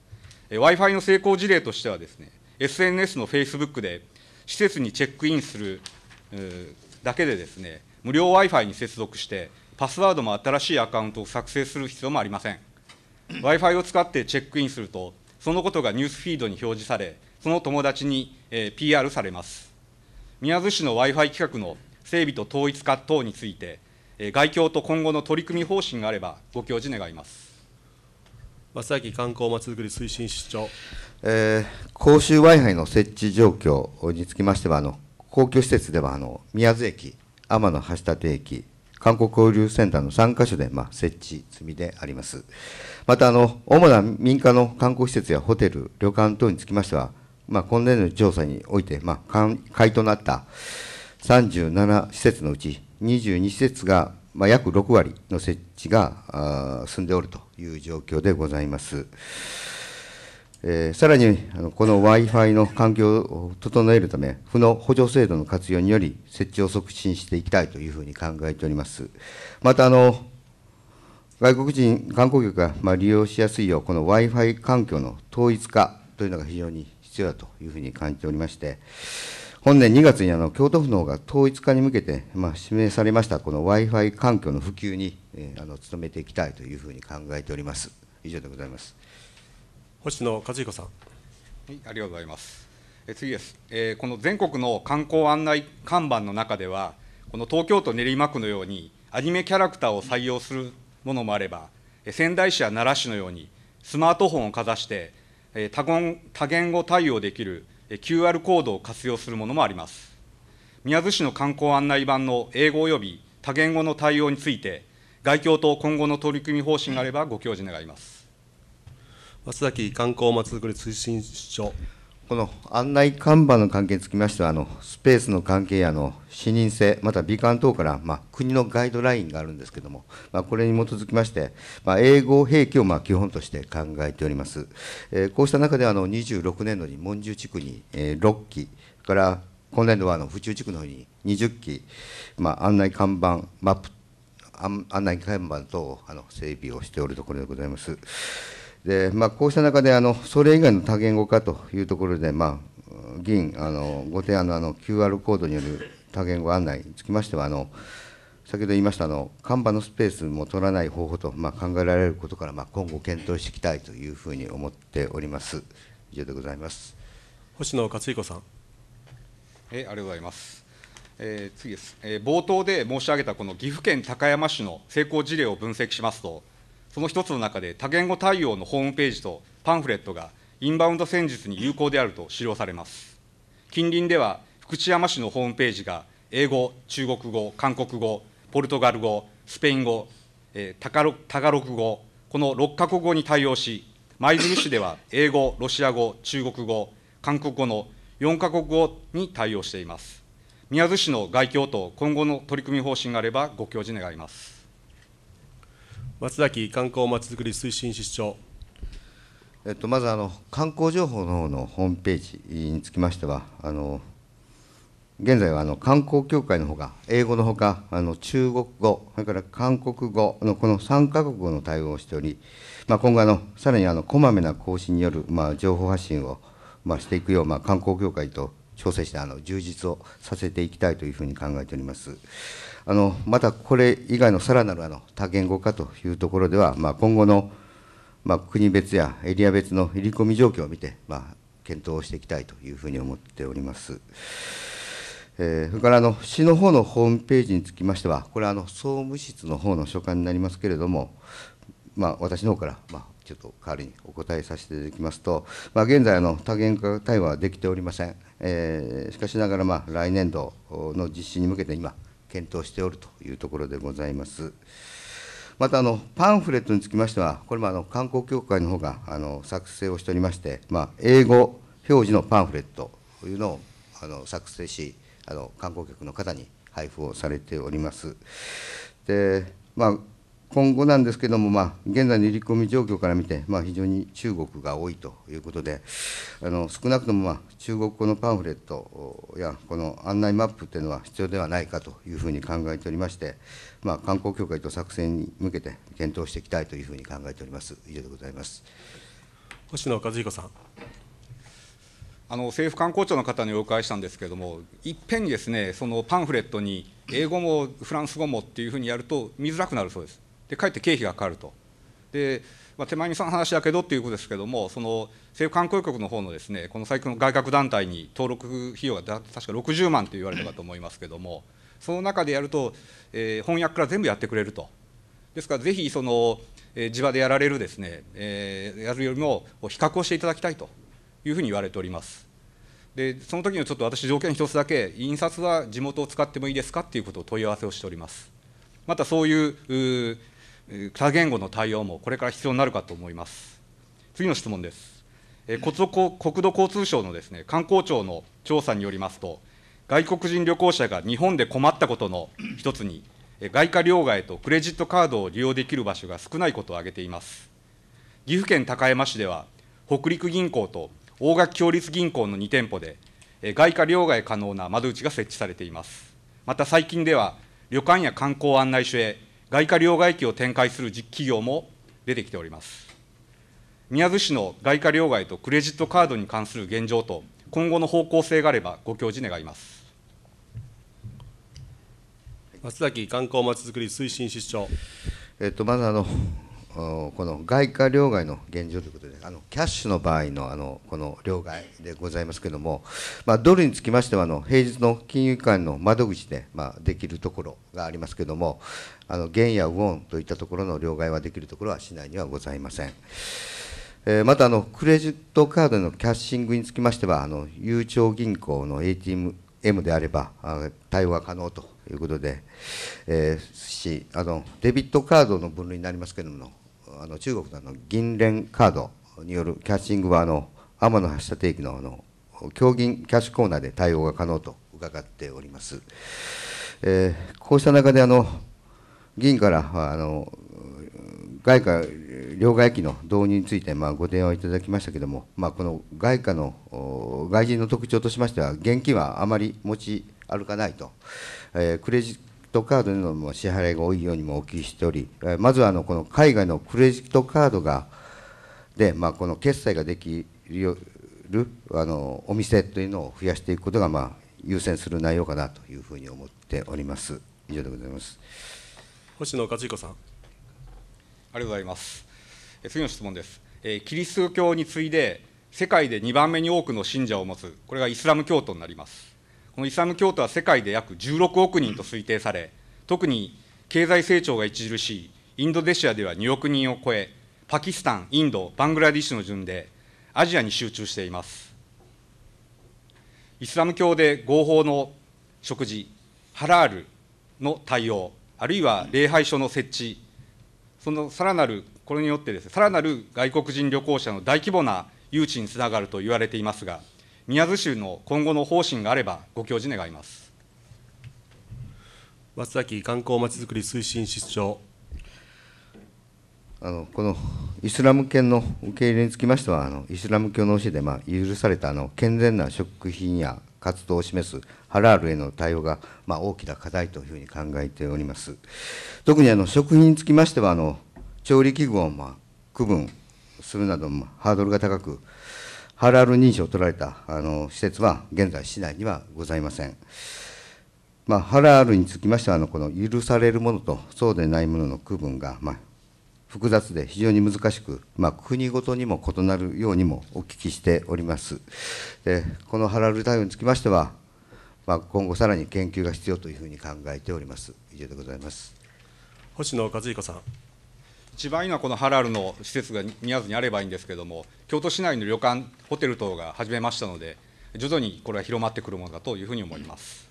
Wi-Fi の成功事例としてはですね、SNS のフェイスブックで、施設にチェックインするだけでですね、無料 Wi-Fi に接続して、パスワードも新しいアカウントを作成する必要もありません。Wi-Fi を使ってチェックインすると、そのことがニュースフィードに表示され、その友達に、え PR されます。宮津市の Wi-Fi 規格の整備と統一化等について、外況と今後の取り組み方針があれば、ご教示願います。松崎観光まちづくり推進室長、えー、公衆 Wi-Fi の設置状況につきましては、あの公共施設ではあの宮津駅、天野橋立駅、韓国交流センターの3カ所で、ま設置済みであります。またあの、主な民間の観光施設やホテル、旅館等につきましては、まあ、今年度の調査において、まあ、会となった37施設のうち、22施設が、まあ、約6割の設置が進んでおるという状況でございます。えー、さらに、あのこの Wi-Fi の環境を整えるため、負の補助制度の活用により、設置を促進していきたいというふうに考えております。またあの外国人観光客がま利用しやすいよう、この Wi-Fi 環境の統一化というのが非常に必要だというふうに感じておりまして、本年2月にあの京都府の方が統一化に向けて、まあ、指名されましたこの Wi-Fi 環境の普及に、えー、あの努めていきたいというふうに考えております。以上でございます。星野和彦さん。はい、ありがとうございます。え次です、えー、この全国の観光案内看板の中では、この東京都練馬区のようにアニメキャラクターを採用するものもあれば、仙台市や奈良市のようにスマートフォンをかざして多言多言語対応できる QR コードを活用するものもあります。宮津市の観光案内板の英語及び多言語の対応について、外協と今後の取り組み方針があればご教示願います。松崎観光まつづくり推進所この案内看板の関係につきましては、あのスペースの関係やの視認性、また美観等から、まあ、国のガイドラインがあるんですけれども、まあ、これに基づきまして、まあ、英語兵器をまあ基本として考えております。えー、こうした中であの26年度に文殊地区に、えー、6基、から今年度はあの府中地区の方に20基、まあ、案内看板、マップ、案内看板等をあの整備をしておるところでございます。でまあ、こうした中であの、それ以外の多言語化というところで、まあ、議員あの、ご提案のあの QR コードによる多言語案内につきましては、あの先ほど言いましたあの、看板のスペースも取らない方法と、まあ、考えられることから、まあ、今後検討していきたいというふうに思っております。以上でございます星野克彦さんえ。ありがとうございます。えー、次です、えー、冒頭で申し上げたこの岐阜県高山市の成功事例を分析しますと、その一つの中で、多言語対応のホームページとパンフレットが、インバウンド戦術に有効であると使用されます。近隣では、福知山市のホームページが、英語、中国語、韓国語、ポルトガル語、スペイン語、えー、タカロタガロク語、この6カ国語に対応し、舞鶴市では英語、ロシア語、中国語、韓国語の4カ国語に対応しています。宮津市の外教と今後の取り組み方針があれば、ご教示願います。松崎観光まちづくり推進室長。えっと、まずあの観光情報の方のホームページにつきましては、あの現在はあの観光協会のほか、英語のほか、あの中国語、それから韓国語のこの3か国語の対応をしており、まあ、今後あの、さらにあのこまめな更新による、まあ、情報発信を、まあ、していくよう、まあ、観光協会と調整してあの充実をさせていきたいというふうに考えております。あのまたこれ以外のさらなるあの多言語化というところでは、まあ、今後の、まあ、国別やエリア別の入り込み状況を見て、まあ、検討していきたいというふうに思っております。えー、それからあの市の方のホームページにつきましては、これはあの総務室の方の所管になりますけれども、まあ、私の方から、まあ、ちょっと代わりにお答えさせていただきますと、まあ、現在の多元化対話はできておりません、えー、しかしながら、まあ、来年度の実施に向けて今、検討しておるというところでございます。またあのパンフレットにつきましては、これもあの観光協会の方があの作成をしておりまして、まあ、英語表示のパンフレットというのをあの作成し、あの観光客の方に配布をされております。でまあ今後なんですけども、まあ、現在の入り込み状況から見て、まあ、非常に中国が多いということで、あの少なくとも、まあ、中国語のパンフレットやこの案内マップというのは必要ではないかというふうに考えておりまして、まあ、観光協会と作戦に向けて検討していきたいというふうに考えております。以上でございます星野和彦さんあの政府観光庁の方にお伺いしたんですけれども、いっぺんにです、ね、そのパンフレットに英語もフランス語もっていうふうにやると、見づらくなるそうです。でかえって経費がかかると。でまあ、手前味その話だけどっていうことですけども、その政府観光局の方のですねこの最近の外郭団体に登録費用が確か60万と言われたかと思いますけども、その中でやると、えー、翻訳から全部やってくれると、ですからぜひその、えー、地場でやられるですね、えー、やるよりも比較をしていただきたいというふうに言われております。でその時にちょっと私、条件一つだけ、印刷は地元を使ってもいいですかっていうことを問い合わせをしております。またそういう多言語の対応もこれから必要になるかと思います。次の質問です。え国土交通省のです、ね、観光庁の調査によりますと、外国人旅行者が日本で困ったことの一つに、外貨両替とクレジットカードを利用できる場所が少ないことを挙げています。岐阜県高山市では、北陸銀行と大垣共立銀行の2店舗で、外貨両替可能な窓口が設置されています。また最近では、旅館や観光案内所へ外貨両替機を展開する企業も出てきております。宮津市の外貨両替とクレジットカードに関する現状と、今後の方向性があれば、ご教示願います。松崎観光まちづくり推進室長。えっと、まずあのこの外貨両替の現状ということで、あのキャッシュの場合のあのこの両替でございますけれども、まあ、ドルにつきましてはあの、平日の金融機関の窓口で、まあ、できるところがありますけれども、あの元やウォンといったところの両替はできるところは市内にはございません。えー、またあのクレジットカードのキャッシングにつきましては、あのゆうちょ銀行の ATM であればあ対応が可能ということで、えー、しあのデビットカードの分類になりますけれども、あの中国のあの銀聯カードによるキャッシングはあの天の射定期のあの協銀キャッシュコーナーで対応が可能と伺っております。えー、こうした中であの議員からあの外貨両替機の導入について、まあ、ご提案をいただきましたけれども、まあ、この外貨の外人の特徴としましては、現金はあまり持ち歩かないと、えー、クレジットカードの支払いが多いようにもお聞きしており、まずはあのこの海外のクレジットカードがで、まあ、この決済ができるあのお店というのを増やしていくことが、まあ、優先する内容かなというふうに思っております。以上でございます。星野勝彦さん。ありがとうございます。次の質問です。キリスト教に次いで、世界で2番目に多くの信者を持つ、これがイスラム教徒になります。このイスラム教徒は世界で約16億人と推定され、特に経済成長が著しいインドネシアでは2億人を超え、パキスタン、インド、バングラディッシュの順で、アジアに集中しています。イスラム教で合法の食事、ハラールの対応、あるいは礼拝所の設置、そのさらなる、これによってです、ね、さらなる外国人旅行者の大規模な誘致につながると言われていますが、宮津州の今後の方針があれば、ご教示願います松崎観光まちづくり推進室長。あのこのイスラム圏の受け入れにつきましては、あのイスラム教の教えで、まあ、許されたあの健全な食品や活動を示すハラールへの対応が、まあ、大きな課題というふうに考えております。特にあの食品につきましてはあの調理器具をま区分するなどもハードルが高く、ハラール認証を取られたあの施設は現在、市内にはございません。まあ、ハラールにつきましてはあの、この許されるものとそうでないものの区分が、まあ、複雑で非常に難しく、まあ、国ごとにも異なるようにもお聞きしております。でこのハラル対応につきましては、まあ、今後さらに研究が必要というふうに考えております。以上でございます星野和彦さん一番いいのはこのハラルの施設が宮津にあればいいんですけれども、京都市内の旅館、ホテル等が始めましたので、徐々にこれは広まってくるものだというふうに思います。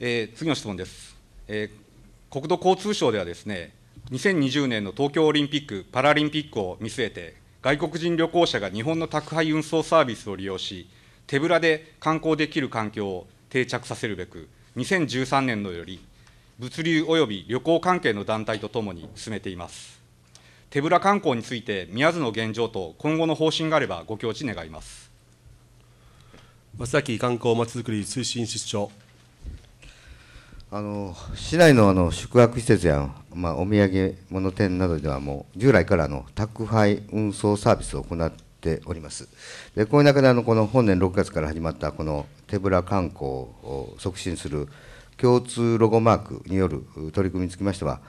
えー、次の質問です、えー、国土交通省ではですね2020年の東京オリンピック・パラリンピックを見据えて、外国人旅行者が日本の宅配運送サービスを利用し、手ぶらで観光できる環境を定着させるべく、2013年度より物流及び旅行関係の団体とともに進めています。手ぶら観光について、宮津の現状と今後の方針があればご教示願います。松崎観光まちづくり推進室長。あの市内のあの宿泊施設や、まあ、お土産物店などではもう従来からの宅配運送サービスを行っておりますでこの中であのこの本年6月から始まったこの手ぶら観光を促進する共通ロゴマークによる取り組みにつきましては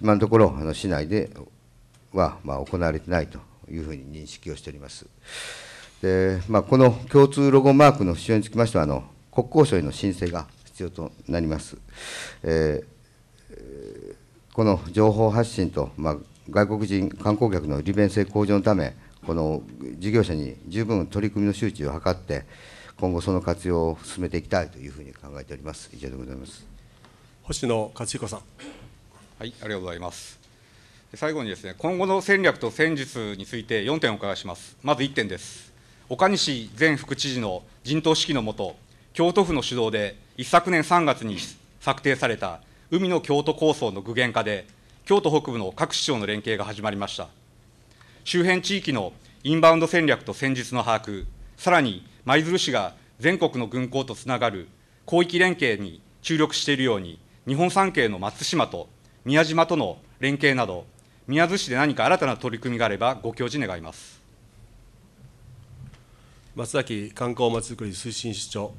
今のところあの市内では、まあ、行われてないというふうに認識をしておりますで、まあ、この共通ロゴマークの使用につきましてはあの国交省への申請が必要となります。えー、この情報発信と、まあ、外国人観光客の利便性向上のため、この事業者に十分取り組みの周知を図って、今後、その活用を進めていきたいというふうに考えております。以上でございます星野勝彦さん。はい、ありがとうございます。最後にですね、今後の戦略と戦術について4点お伺いします。まず1点です。岡西前副知事の陣頭指揮のもと、京都府の主導で一昨年3月に策定された海の京都構想の具現化で、京都北部の各市町の連携が始まりました。周辺地域のインバウンド戦略と戦術の把握、さらに舞鶴市が全国の軍港とつながる広域連携に注力しているように、日本三景の松島と宮島との連携など、宮津市で何か新たな取り組みがあれば、ご教示願います松崎観光まちづくり推進室長。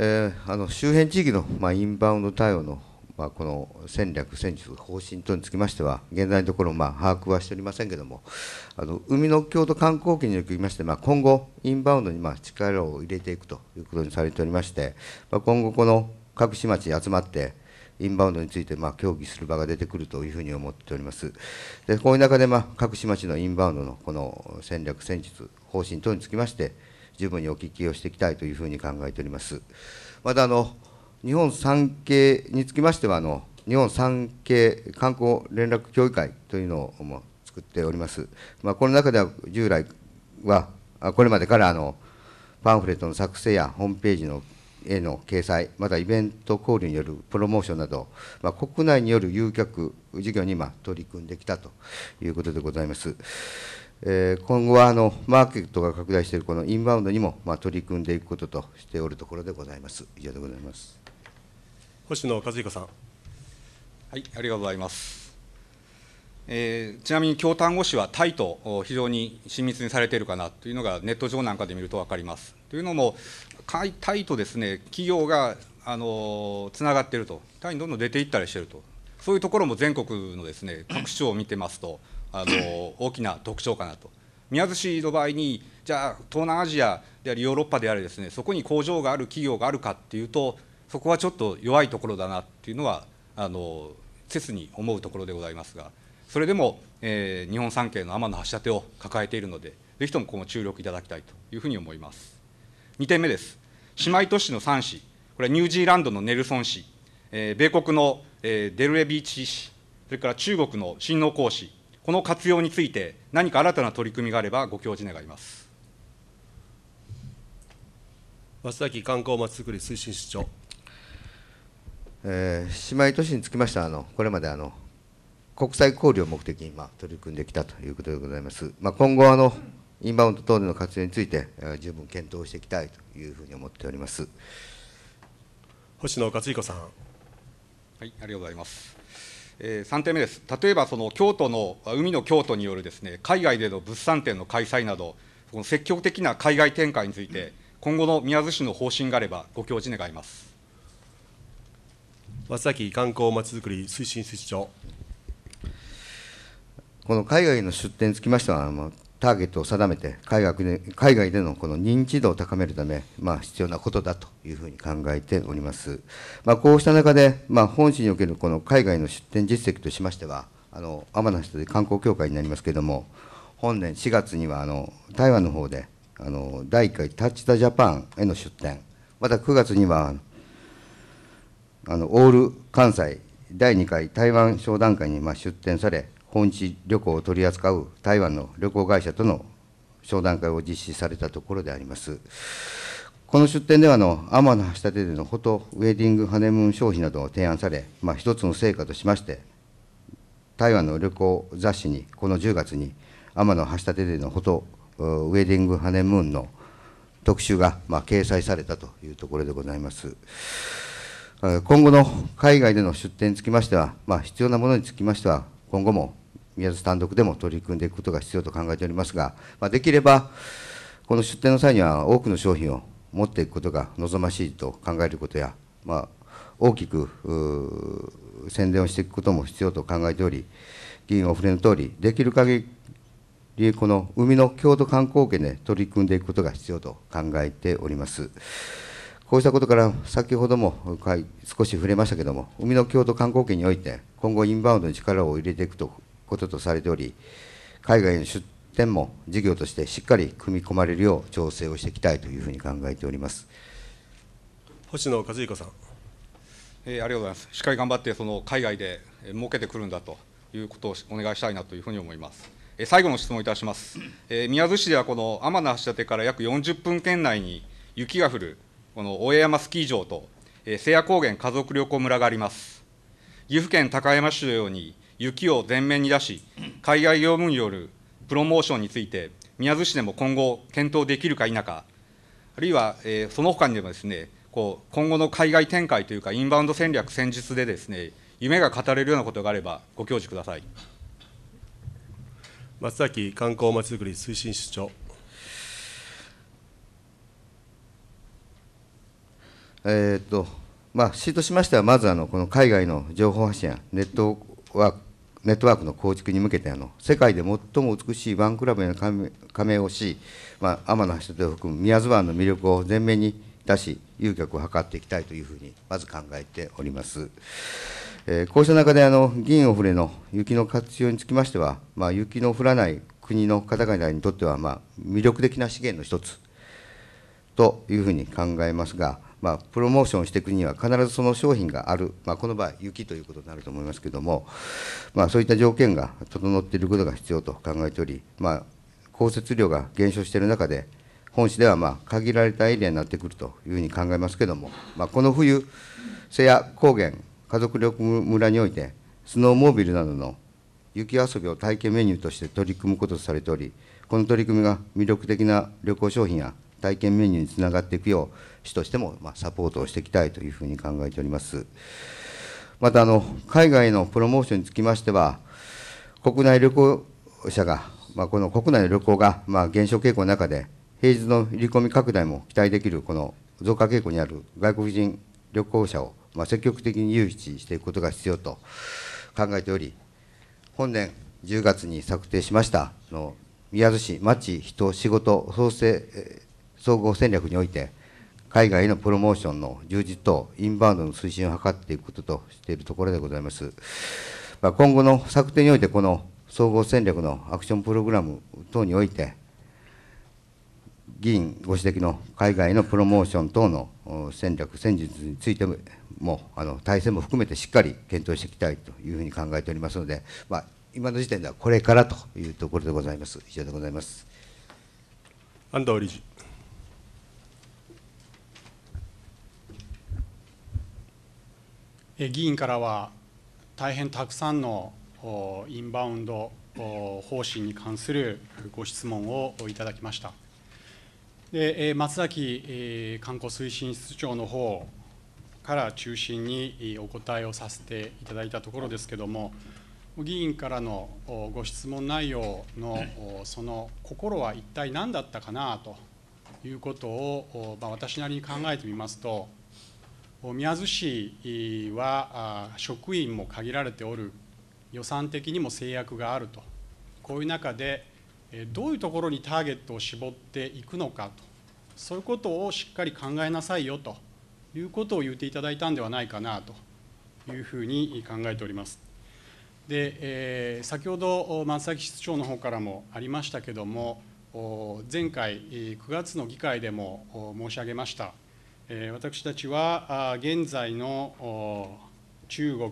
えー、あの周辺地域の、まあ、インバウンド対応の、まあ、この戦略、戦術、方針等につきましては、現在のところ、まあ、把握はしておりませんけれども、あの海の京都観光機におきまして、まあ、今後、インバウンドに、まあ、力を入れていくということにされておりまして、まあ、今後、この各市町に集まって、インバウンドについて、まあ、協議する場が出てくるというふうに思っております。でこういう中で、まあ、各市町のインバウンドのこの戦略、戦術、方針等につきまして、十分にお聞きをしていきたいというふうに考えております。またあの日本産経につきましてはあの日本産経観光連絡協議会というのを作っております。まあ、この中では従来はこれまでからあのパンフレットの作成やホームページのへの掲載、またイベント交流によるプロモーションなど、まあ、国内による誘客事業に今、取り組んできたということでございます。えー、今後はあのマーケットが拡大しているこのインバウンドにも、まあ、取り組んでいくこととしておるところでございます。以上でございます星野和彦さん。はい、ありがとうございます。えー、ちなみに京丹後市はタイと非常に親密にされているかなというのがネット上なんかで見ると分かります。というのも、タイとです、ね、企業があのつながっていると、タイにどんどん出ていったりしていると、そういうところも全国のです、ね、各省を見てますと、あの大きな特徴かなと。宮津市の場合に、じゃあ、東南アジアであり、ヨーロッパでありですね、そこに工場がある企業があるかっていうと、そこはちょっと弱いところだなっていうのは、あの切に思うところでございますが、それでも、えー、日本三景の天の橋立を抱えているので、ぜひともこの注力いただきたいというふうに思います。2点目です、姉妹都市の3市、これはニュージーランドのネルソン市、えー、米国の、えー、デルレビーチ市、それから中国の新農工市、この活用について、何か新たな取り組みがあれば、ご教示願います松崎観光まちづくり推進室長。えー、姉妹都市につきましてはあのこれまであの国際交流を目的に今取り組んできたということでございます、まあ、今後あのインバウンド等での活用について、えー、十分検討していきたいというふうに思っております星野克彦さんはいありがとうございますえ3点目です、例えばその京都の、海の京都によるです、ね、海外での物産展の開催など、この積極的な海外展開について、今後の宮津市の方針があれば、ご教示願います松崎観光まちづくり推進室長。この海外の出展につきましては、ターゲットを定めて海外で海外でのこの認知度を高めるため、まあ、必要なことだというふうに考えております、まあ、こうした中で、まあ、本市におけるこの海外の出店実績としましてはあの天梨という観光協会になりますけれども本年4月にはあの台湾の方であの第1回タッチ・ザ・ジャパンへの出展また9月にはあのオール関西第2回台湾商談会にまあ出展され訪日旅行を取り扱う台湾の旅行会社との商談会を実施されたところであります。この出展ではの、天橋立でのフォト、ウェディング、ハネムーン消費などを提案され、まあ、一つの成果としまして、台湾の旅行雑誌に、この10月に、天橋立でのフォト、ウェディング、ハネムーンの特集が、まあ、掲載されたというところでございます。今後の海外での出展につきましては、まあ、必要なものにつきましては、今後も宮津単独でも取り組んでいくことが必要と考えておりますが、まあ、できれば、この出店の際には多くの商品を持っていくことが望ましいと考えることや、まあ、大きく宣伝をしていくことも必要と考えており、議員お触れのとおり、できる限り、この海の郷土観光圏で取り組んでいくことが必要と考えております。こうしたことから、先ほども少し触れましたけれども、海の郷土観光圏において、今後、インバウンドに力を入れていくとこととされており、海外への出展も事業としてしっかり組み込まれるよう調整をしていきたいというふうに考えております星野和彦さん、えー、ありがとうございます、しっかり頑張って、その海外で儲けてくるんだということをお願いしたいなというふうに思います。え最後の質問いたします、えー、宮津市ではこの天橋立から約40分圏内に雪が降るこの大江山スキー場と、えー、瀬谷高原家族旅行村があります岐阜県高山市のように雪を前面に出し、海外業務によるプロモーションについて、宮津市でも今後、検討できるか否か、あるいは、えー、その他にもですね、こう今後の海外展開というか、インバウンド戦略、戦術でですね、夢が語れるようなことがあれば、ご教示ください松崎観光まちづくり推進室長。えーとまあ、市としましては、まずあのこの海外の情報発信やネットワークネットワークの構築に向けてあの世界で最も美しいワンクラブへの加盟をし、まあ、天橋立を含む宮津湾の魅力を前面に出し誘客を図っていきたいというふうにまず考えております。えー、こうした中であの議員を触れの雪の活用につきましては、まあ、雪の降らない国の方々にとっては、まあ、魅力的な資源の一つというふうに考えますが、まあ、プロモーションしていくには必ずその商品がある、まあ、この場合、雪ということになると思いますけども、まあ、そういった条件が整っていることが必要と考えており、まあ、降雪量が減少している中で、本市ではまあ限られたエリアになってくるというふうに考えますけども、まあ、この冬、瀬谷高原、家族旅行村において、スノーモービルなどの雪遊びを体験メニューとして取り組むこととされており、この取り組みが魅力的な旅行商品や体験メニューにつながっていくよう、市としてもまサポートをしていきたいというふうに考えております。またあの、海外のプロモーションにつきましては、国内旅行者が、まあ、この国内の旅行がま減少傾向の中で、平日の入り込み拡大も期待できる、この増加傾向にある外国人旅行者をま積極的に誘致していくことが必要と考えており、本年10月に策定しましたの宮津市町人仕事創生総合戦略において、海外のプロモーションの充実とインバウンドの推進を図っていくこととしているところでございます。まあ、今後の策定において、この総合戦略のアクションプログラム等において、議員ご指摘の海外のプロモーション等の戦略、戦術についても、あの体制も含めてしっかり検討していきたいというふうに考えておりますので、まあ、今の時点ではこれからというところでございます。以上でございます安藤理事議員からは大変たくさんのインバウンド方針に関するご質問をいただきました。で松崎観光推進室長の方から中心にお答えをさせていただいたところですけれども、議員からのご質問内容のその心は一体何だったかなということを、ま私なりに考えてみますと、宮津市は職員も限られておる予算的にも制約があるとこういう中でどういうところにターゲットを絞っていくのかとそういうことをしっかり考えなさいよということを言っていただいたんではないかなというふうに考えております。でえ先ほど松崎室長の方からもありましたけども前回9月の議会でも申し上げました私たちは現在の中国、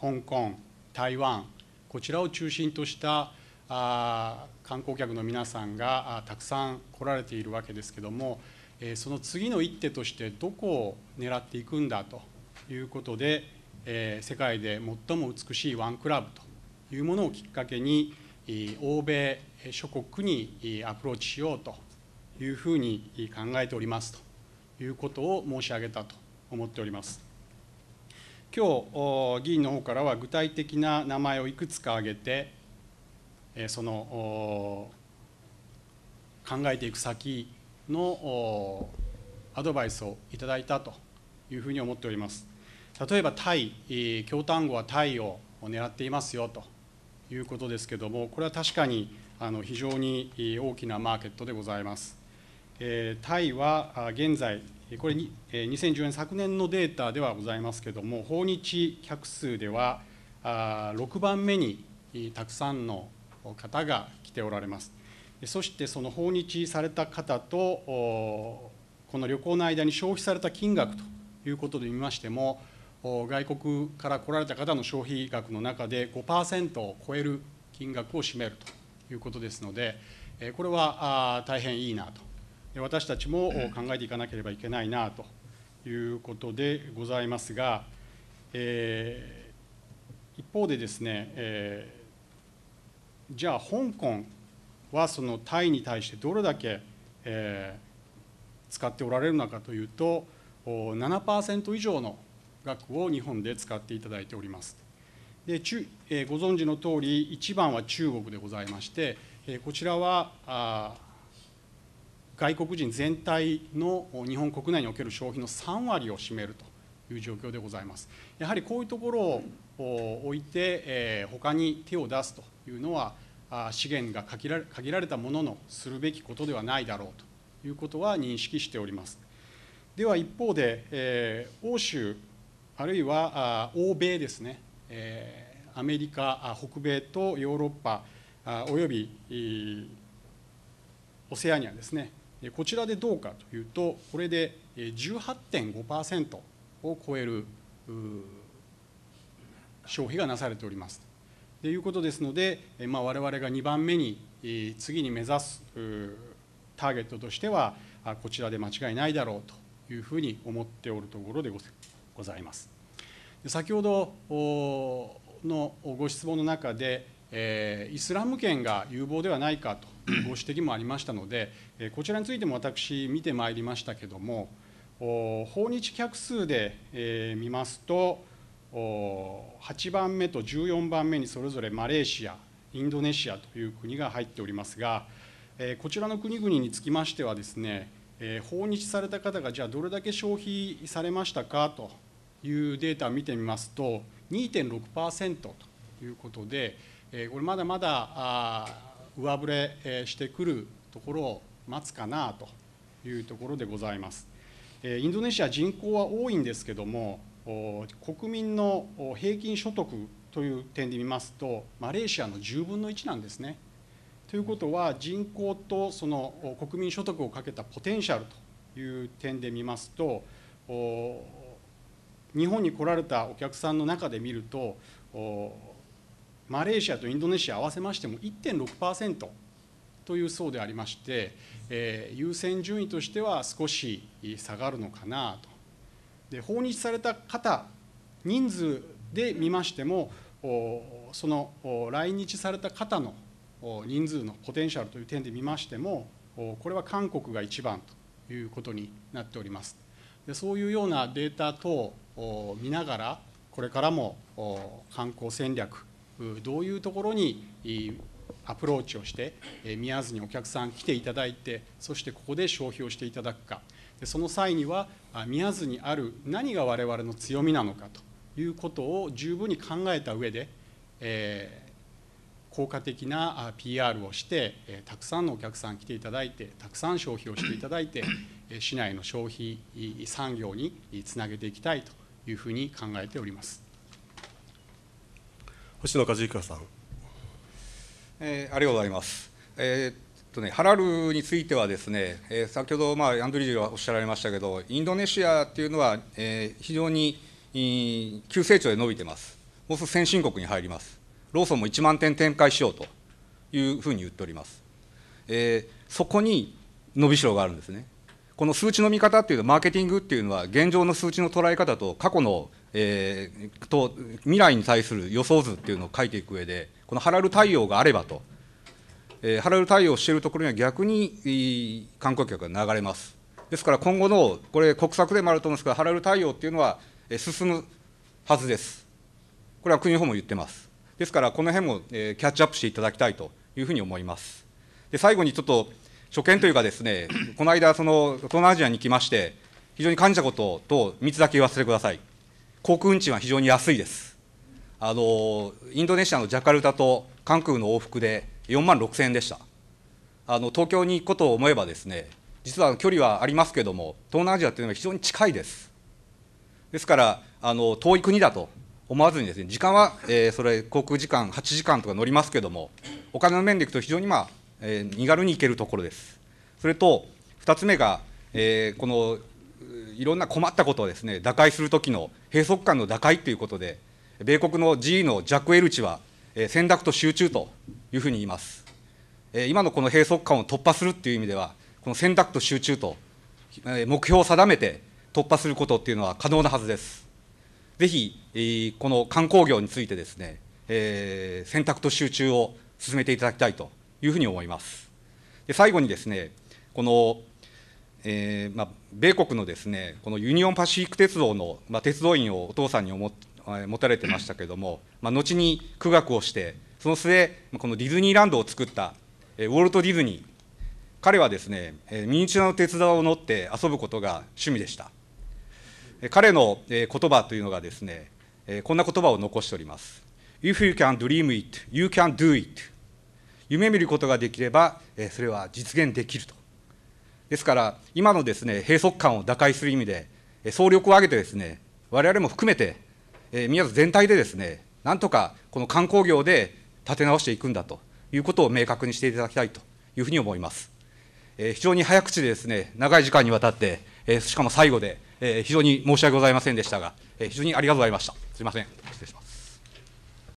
香港、台湾、こちらを中心とした観光客の皆さんがたくさん来られているわけですけども、その次の一手としてどこを狙っていくんだということで、世界で最も美しいワンクラブというものをきっかけに、欧米諸国にアプローチしようというふうに考えておりますと。いうことを申し上げたと思っております。今日議員の方からは具体的な名前をいくつか挙げてその考えていく先のアドバイスをいただいたというふうに思っております。例えばタイ、京丹後はタイを狙っていますよということですけども、これは確かにあの非常に大きなマーケットでございます。タイは現在、これに2014年、昨年のデータではございますけれども、訪日客数では6番目にたくさんの方が来ておられます。そしてその訪日された方と、この旅行の間に消費された金額ということで見ましても、外国から来られた方の消費額の中で5%を超える金額を占めるということですので、これは大変いいなと私たちも考えていかなければいけないなということでございますが、えー、一方でですね、えー、じゃあ香港はそのタイに対してどれだけ、えー、使っておられるのかというと7%以上の額を日本で使っていただいております。でえご存知の通り1番は中国でございまして、えこちらは外国人全体の日本国内における消費の3割を占めるという状況でございます。やはりこういうところを置いて、え他に手を出すというのは、資源が限られたもののするべきことではないだろうということは認識しております。では一方で、え欧州あるいは欧米ですね、えアメリカ北米とヨーロッパおよびオセアニアですねこちらでどうかというと、これで18.5%を超える消費がなされております。ということですので、まあ、我々が2番目に次に目指すターゲットとしては、こちらで間違いないだろうというふうに思っておるところでございます。先ほどのご質問の中で、イスラム圏が有望ではないかとご指摘もありましたので、こちらについても私、見てまいりましたけれども、訪日客数で見ますと、8番目と14番目にそれぞれマレーシア、インドネシアという国が入っておりますが、こちらの国々につきましてはですね、訪日された方がじゃあどれだけ消費されましたかというデータを見てみますと2.6%ということでこれまだまだ上振れしてくるところを待つかなというところでございます。インドネシア、人口は多いんですけども、国民の平均所得という点で見ますと、マレーシアの10分の1なんですね。ということは、人口とその国民所得をかけたポテンシャルという点で見ますと、日本に来られたお客さんの中で見ると、マレーシアとインドネシア合わせましても1.6%という層でありまして、えー、優先順位としては少し下がるのかなと。で訪日された方人数で見ましてもその来日された方の人数のポテンシャルという点で見ましてもこれは韓国が一番ということになっておりますでそういうようなデータ等を見ながらこれからも観光戦略どういうところにアプローチをして見合わずにお客さん来ていただいてそしてここで消費をしていただくかでその際には見合わずにある何が我々の強みなのかということを十分に考えた上で、えー、効果的な PR をしてたくさんのお客さん来ていただいてたくさん消費をしていただいて市内の消費産業につなげていきたいというふうに考えております。星野和之さん、えー、ありがとうございます。えーとね、ハラルについてはですね、えー、先ほど、まあ、アンドリューがおっしゃられましたけど、インドネシアっていうのは、えー、非常に、えー、急成長で伸びてます。もうすぐ先進国に入ります。ローソンも1万点展開しようというふうに言っております。えー、そこに伸びしろがあるんですね。この数値の見方っていうと、マーケティングっていうのは、現状の数値の捉え方と過去のえー、と未来に対する予想図っていうのを書いていく上で、このハラル対応があればと、えー、ハラル対応しているところには逆に観光客が流れます。ですから今後の、これ、国策でもあると思うんですが、ハラル対応っていうのは、え進むはずです。これは国の方も言ってます。ですから、この辺も、えキャッチアップしていただきたいというふうに思います。で最後にちょっと初見というかですね、この間、その東南アジアに行きまして、非常に感じたことと3つだけ言わせてください。航空運賃は非常に安いです。あのインドネシアのジャカルタと関空の往復で4万6000円でした。あの東京に行くことを思えばですね、実は距離はありますけども、東南アジアというのは非常に近いです。ですからあの遠い国だと思わずにですね、時間は、えー、それ航空時間8時間とか乗りますけども、お金の面でいくと非常にまあ、えー、身軽に行けるところです。それと2つ目が、えー、このいろんな困ったことをですね打開するときの閉塞感の打開ということで、米国の g のジャック・エルチは、えー、戦略と集中というふうに言います。えー、今のこの閉塞感を突破するっていう意味では、この選択と集中と、えー、目標を定めて突破することっていうのは可能なはずです。ぜひ、えー、この観光業についてですね、えー、選択と集中を進めていただきたいというふうに思います。で最後にですね、この、えーまあ、米国のですねこのユニオンパシフィック鉄道の、まあ、鉄道員をお父さんに持たれてましたけれども、まあ、後に苦学をして、その末、このディズニーランドを作ったウォルト・ディズニー、彼はですね、ミニチュアの鉄道を乗って遊ぶことが趣味でした。彼の言葉というのがですね、こんな言葉を残しております。If you can dream it, you can do it. 夢見ることができれば、それは実現できると。ですから、今のですね閉塞感を打開する意味で、総力を挙げて、ですね我々も含めて、えー、宮津全体でですねなんとかこの観光業で立て直していくんだということを明確にしていただきたいというふうに思います。え非常に早口でですね長い時間にわたって、えしかも最後で、え非常に申し訳ございませんでしたが、え非常にありがとうございました。すみません失礼します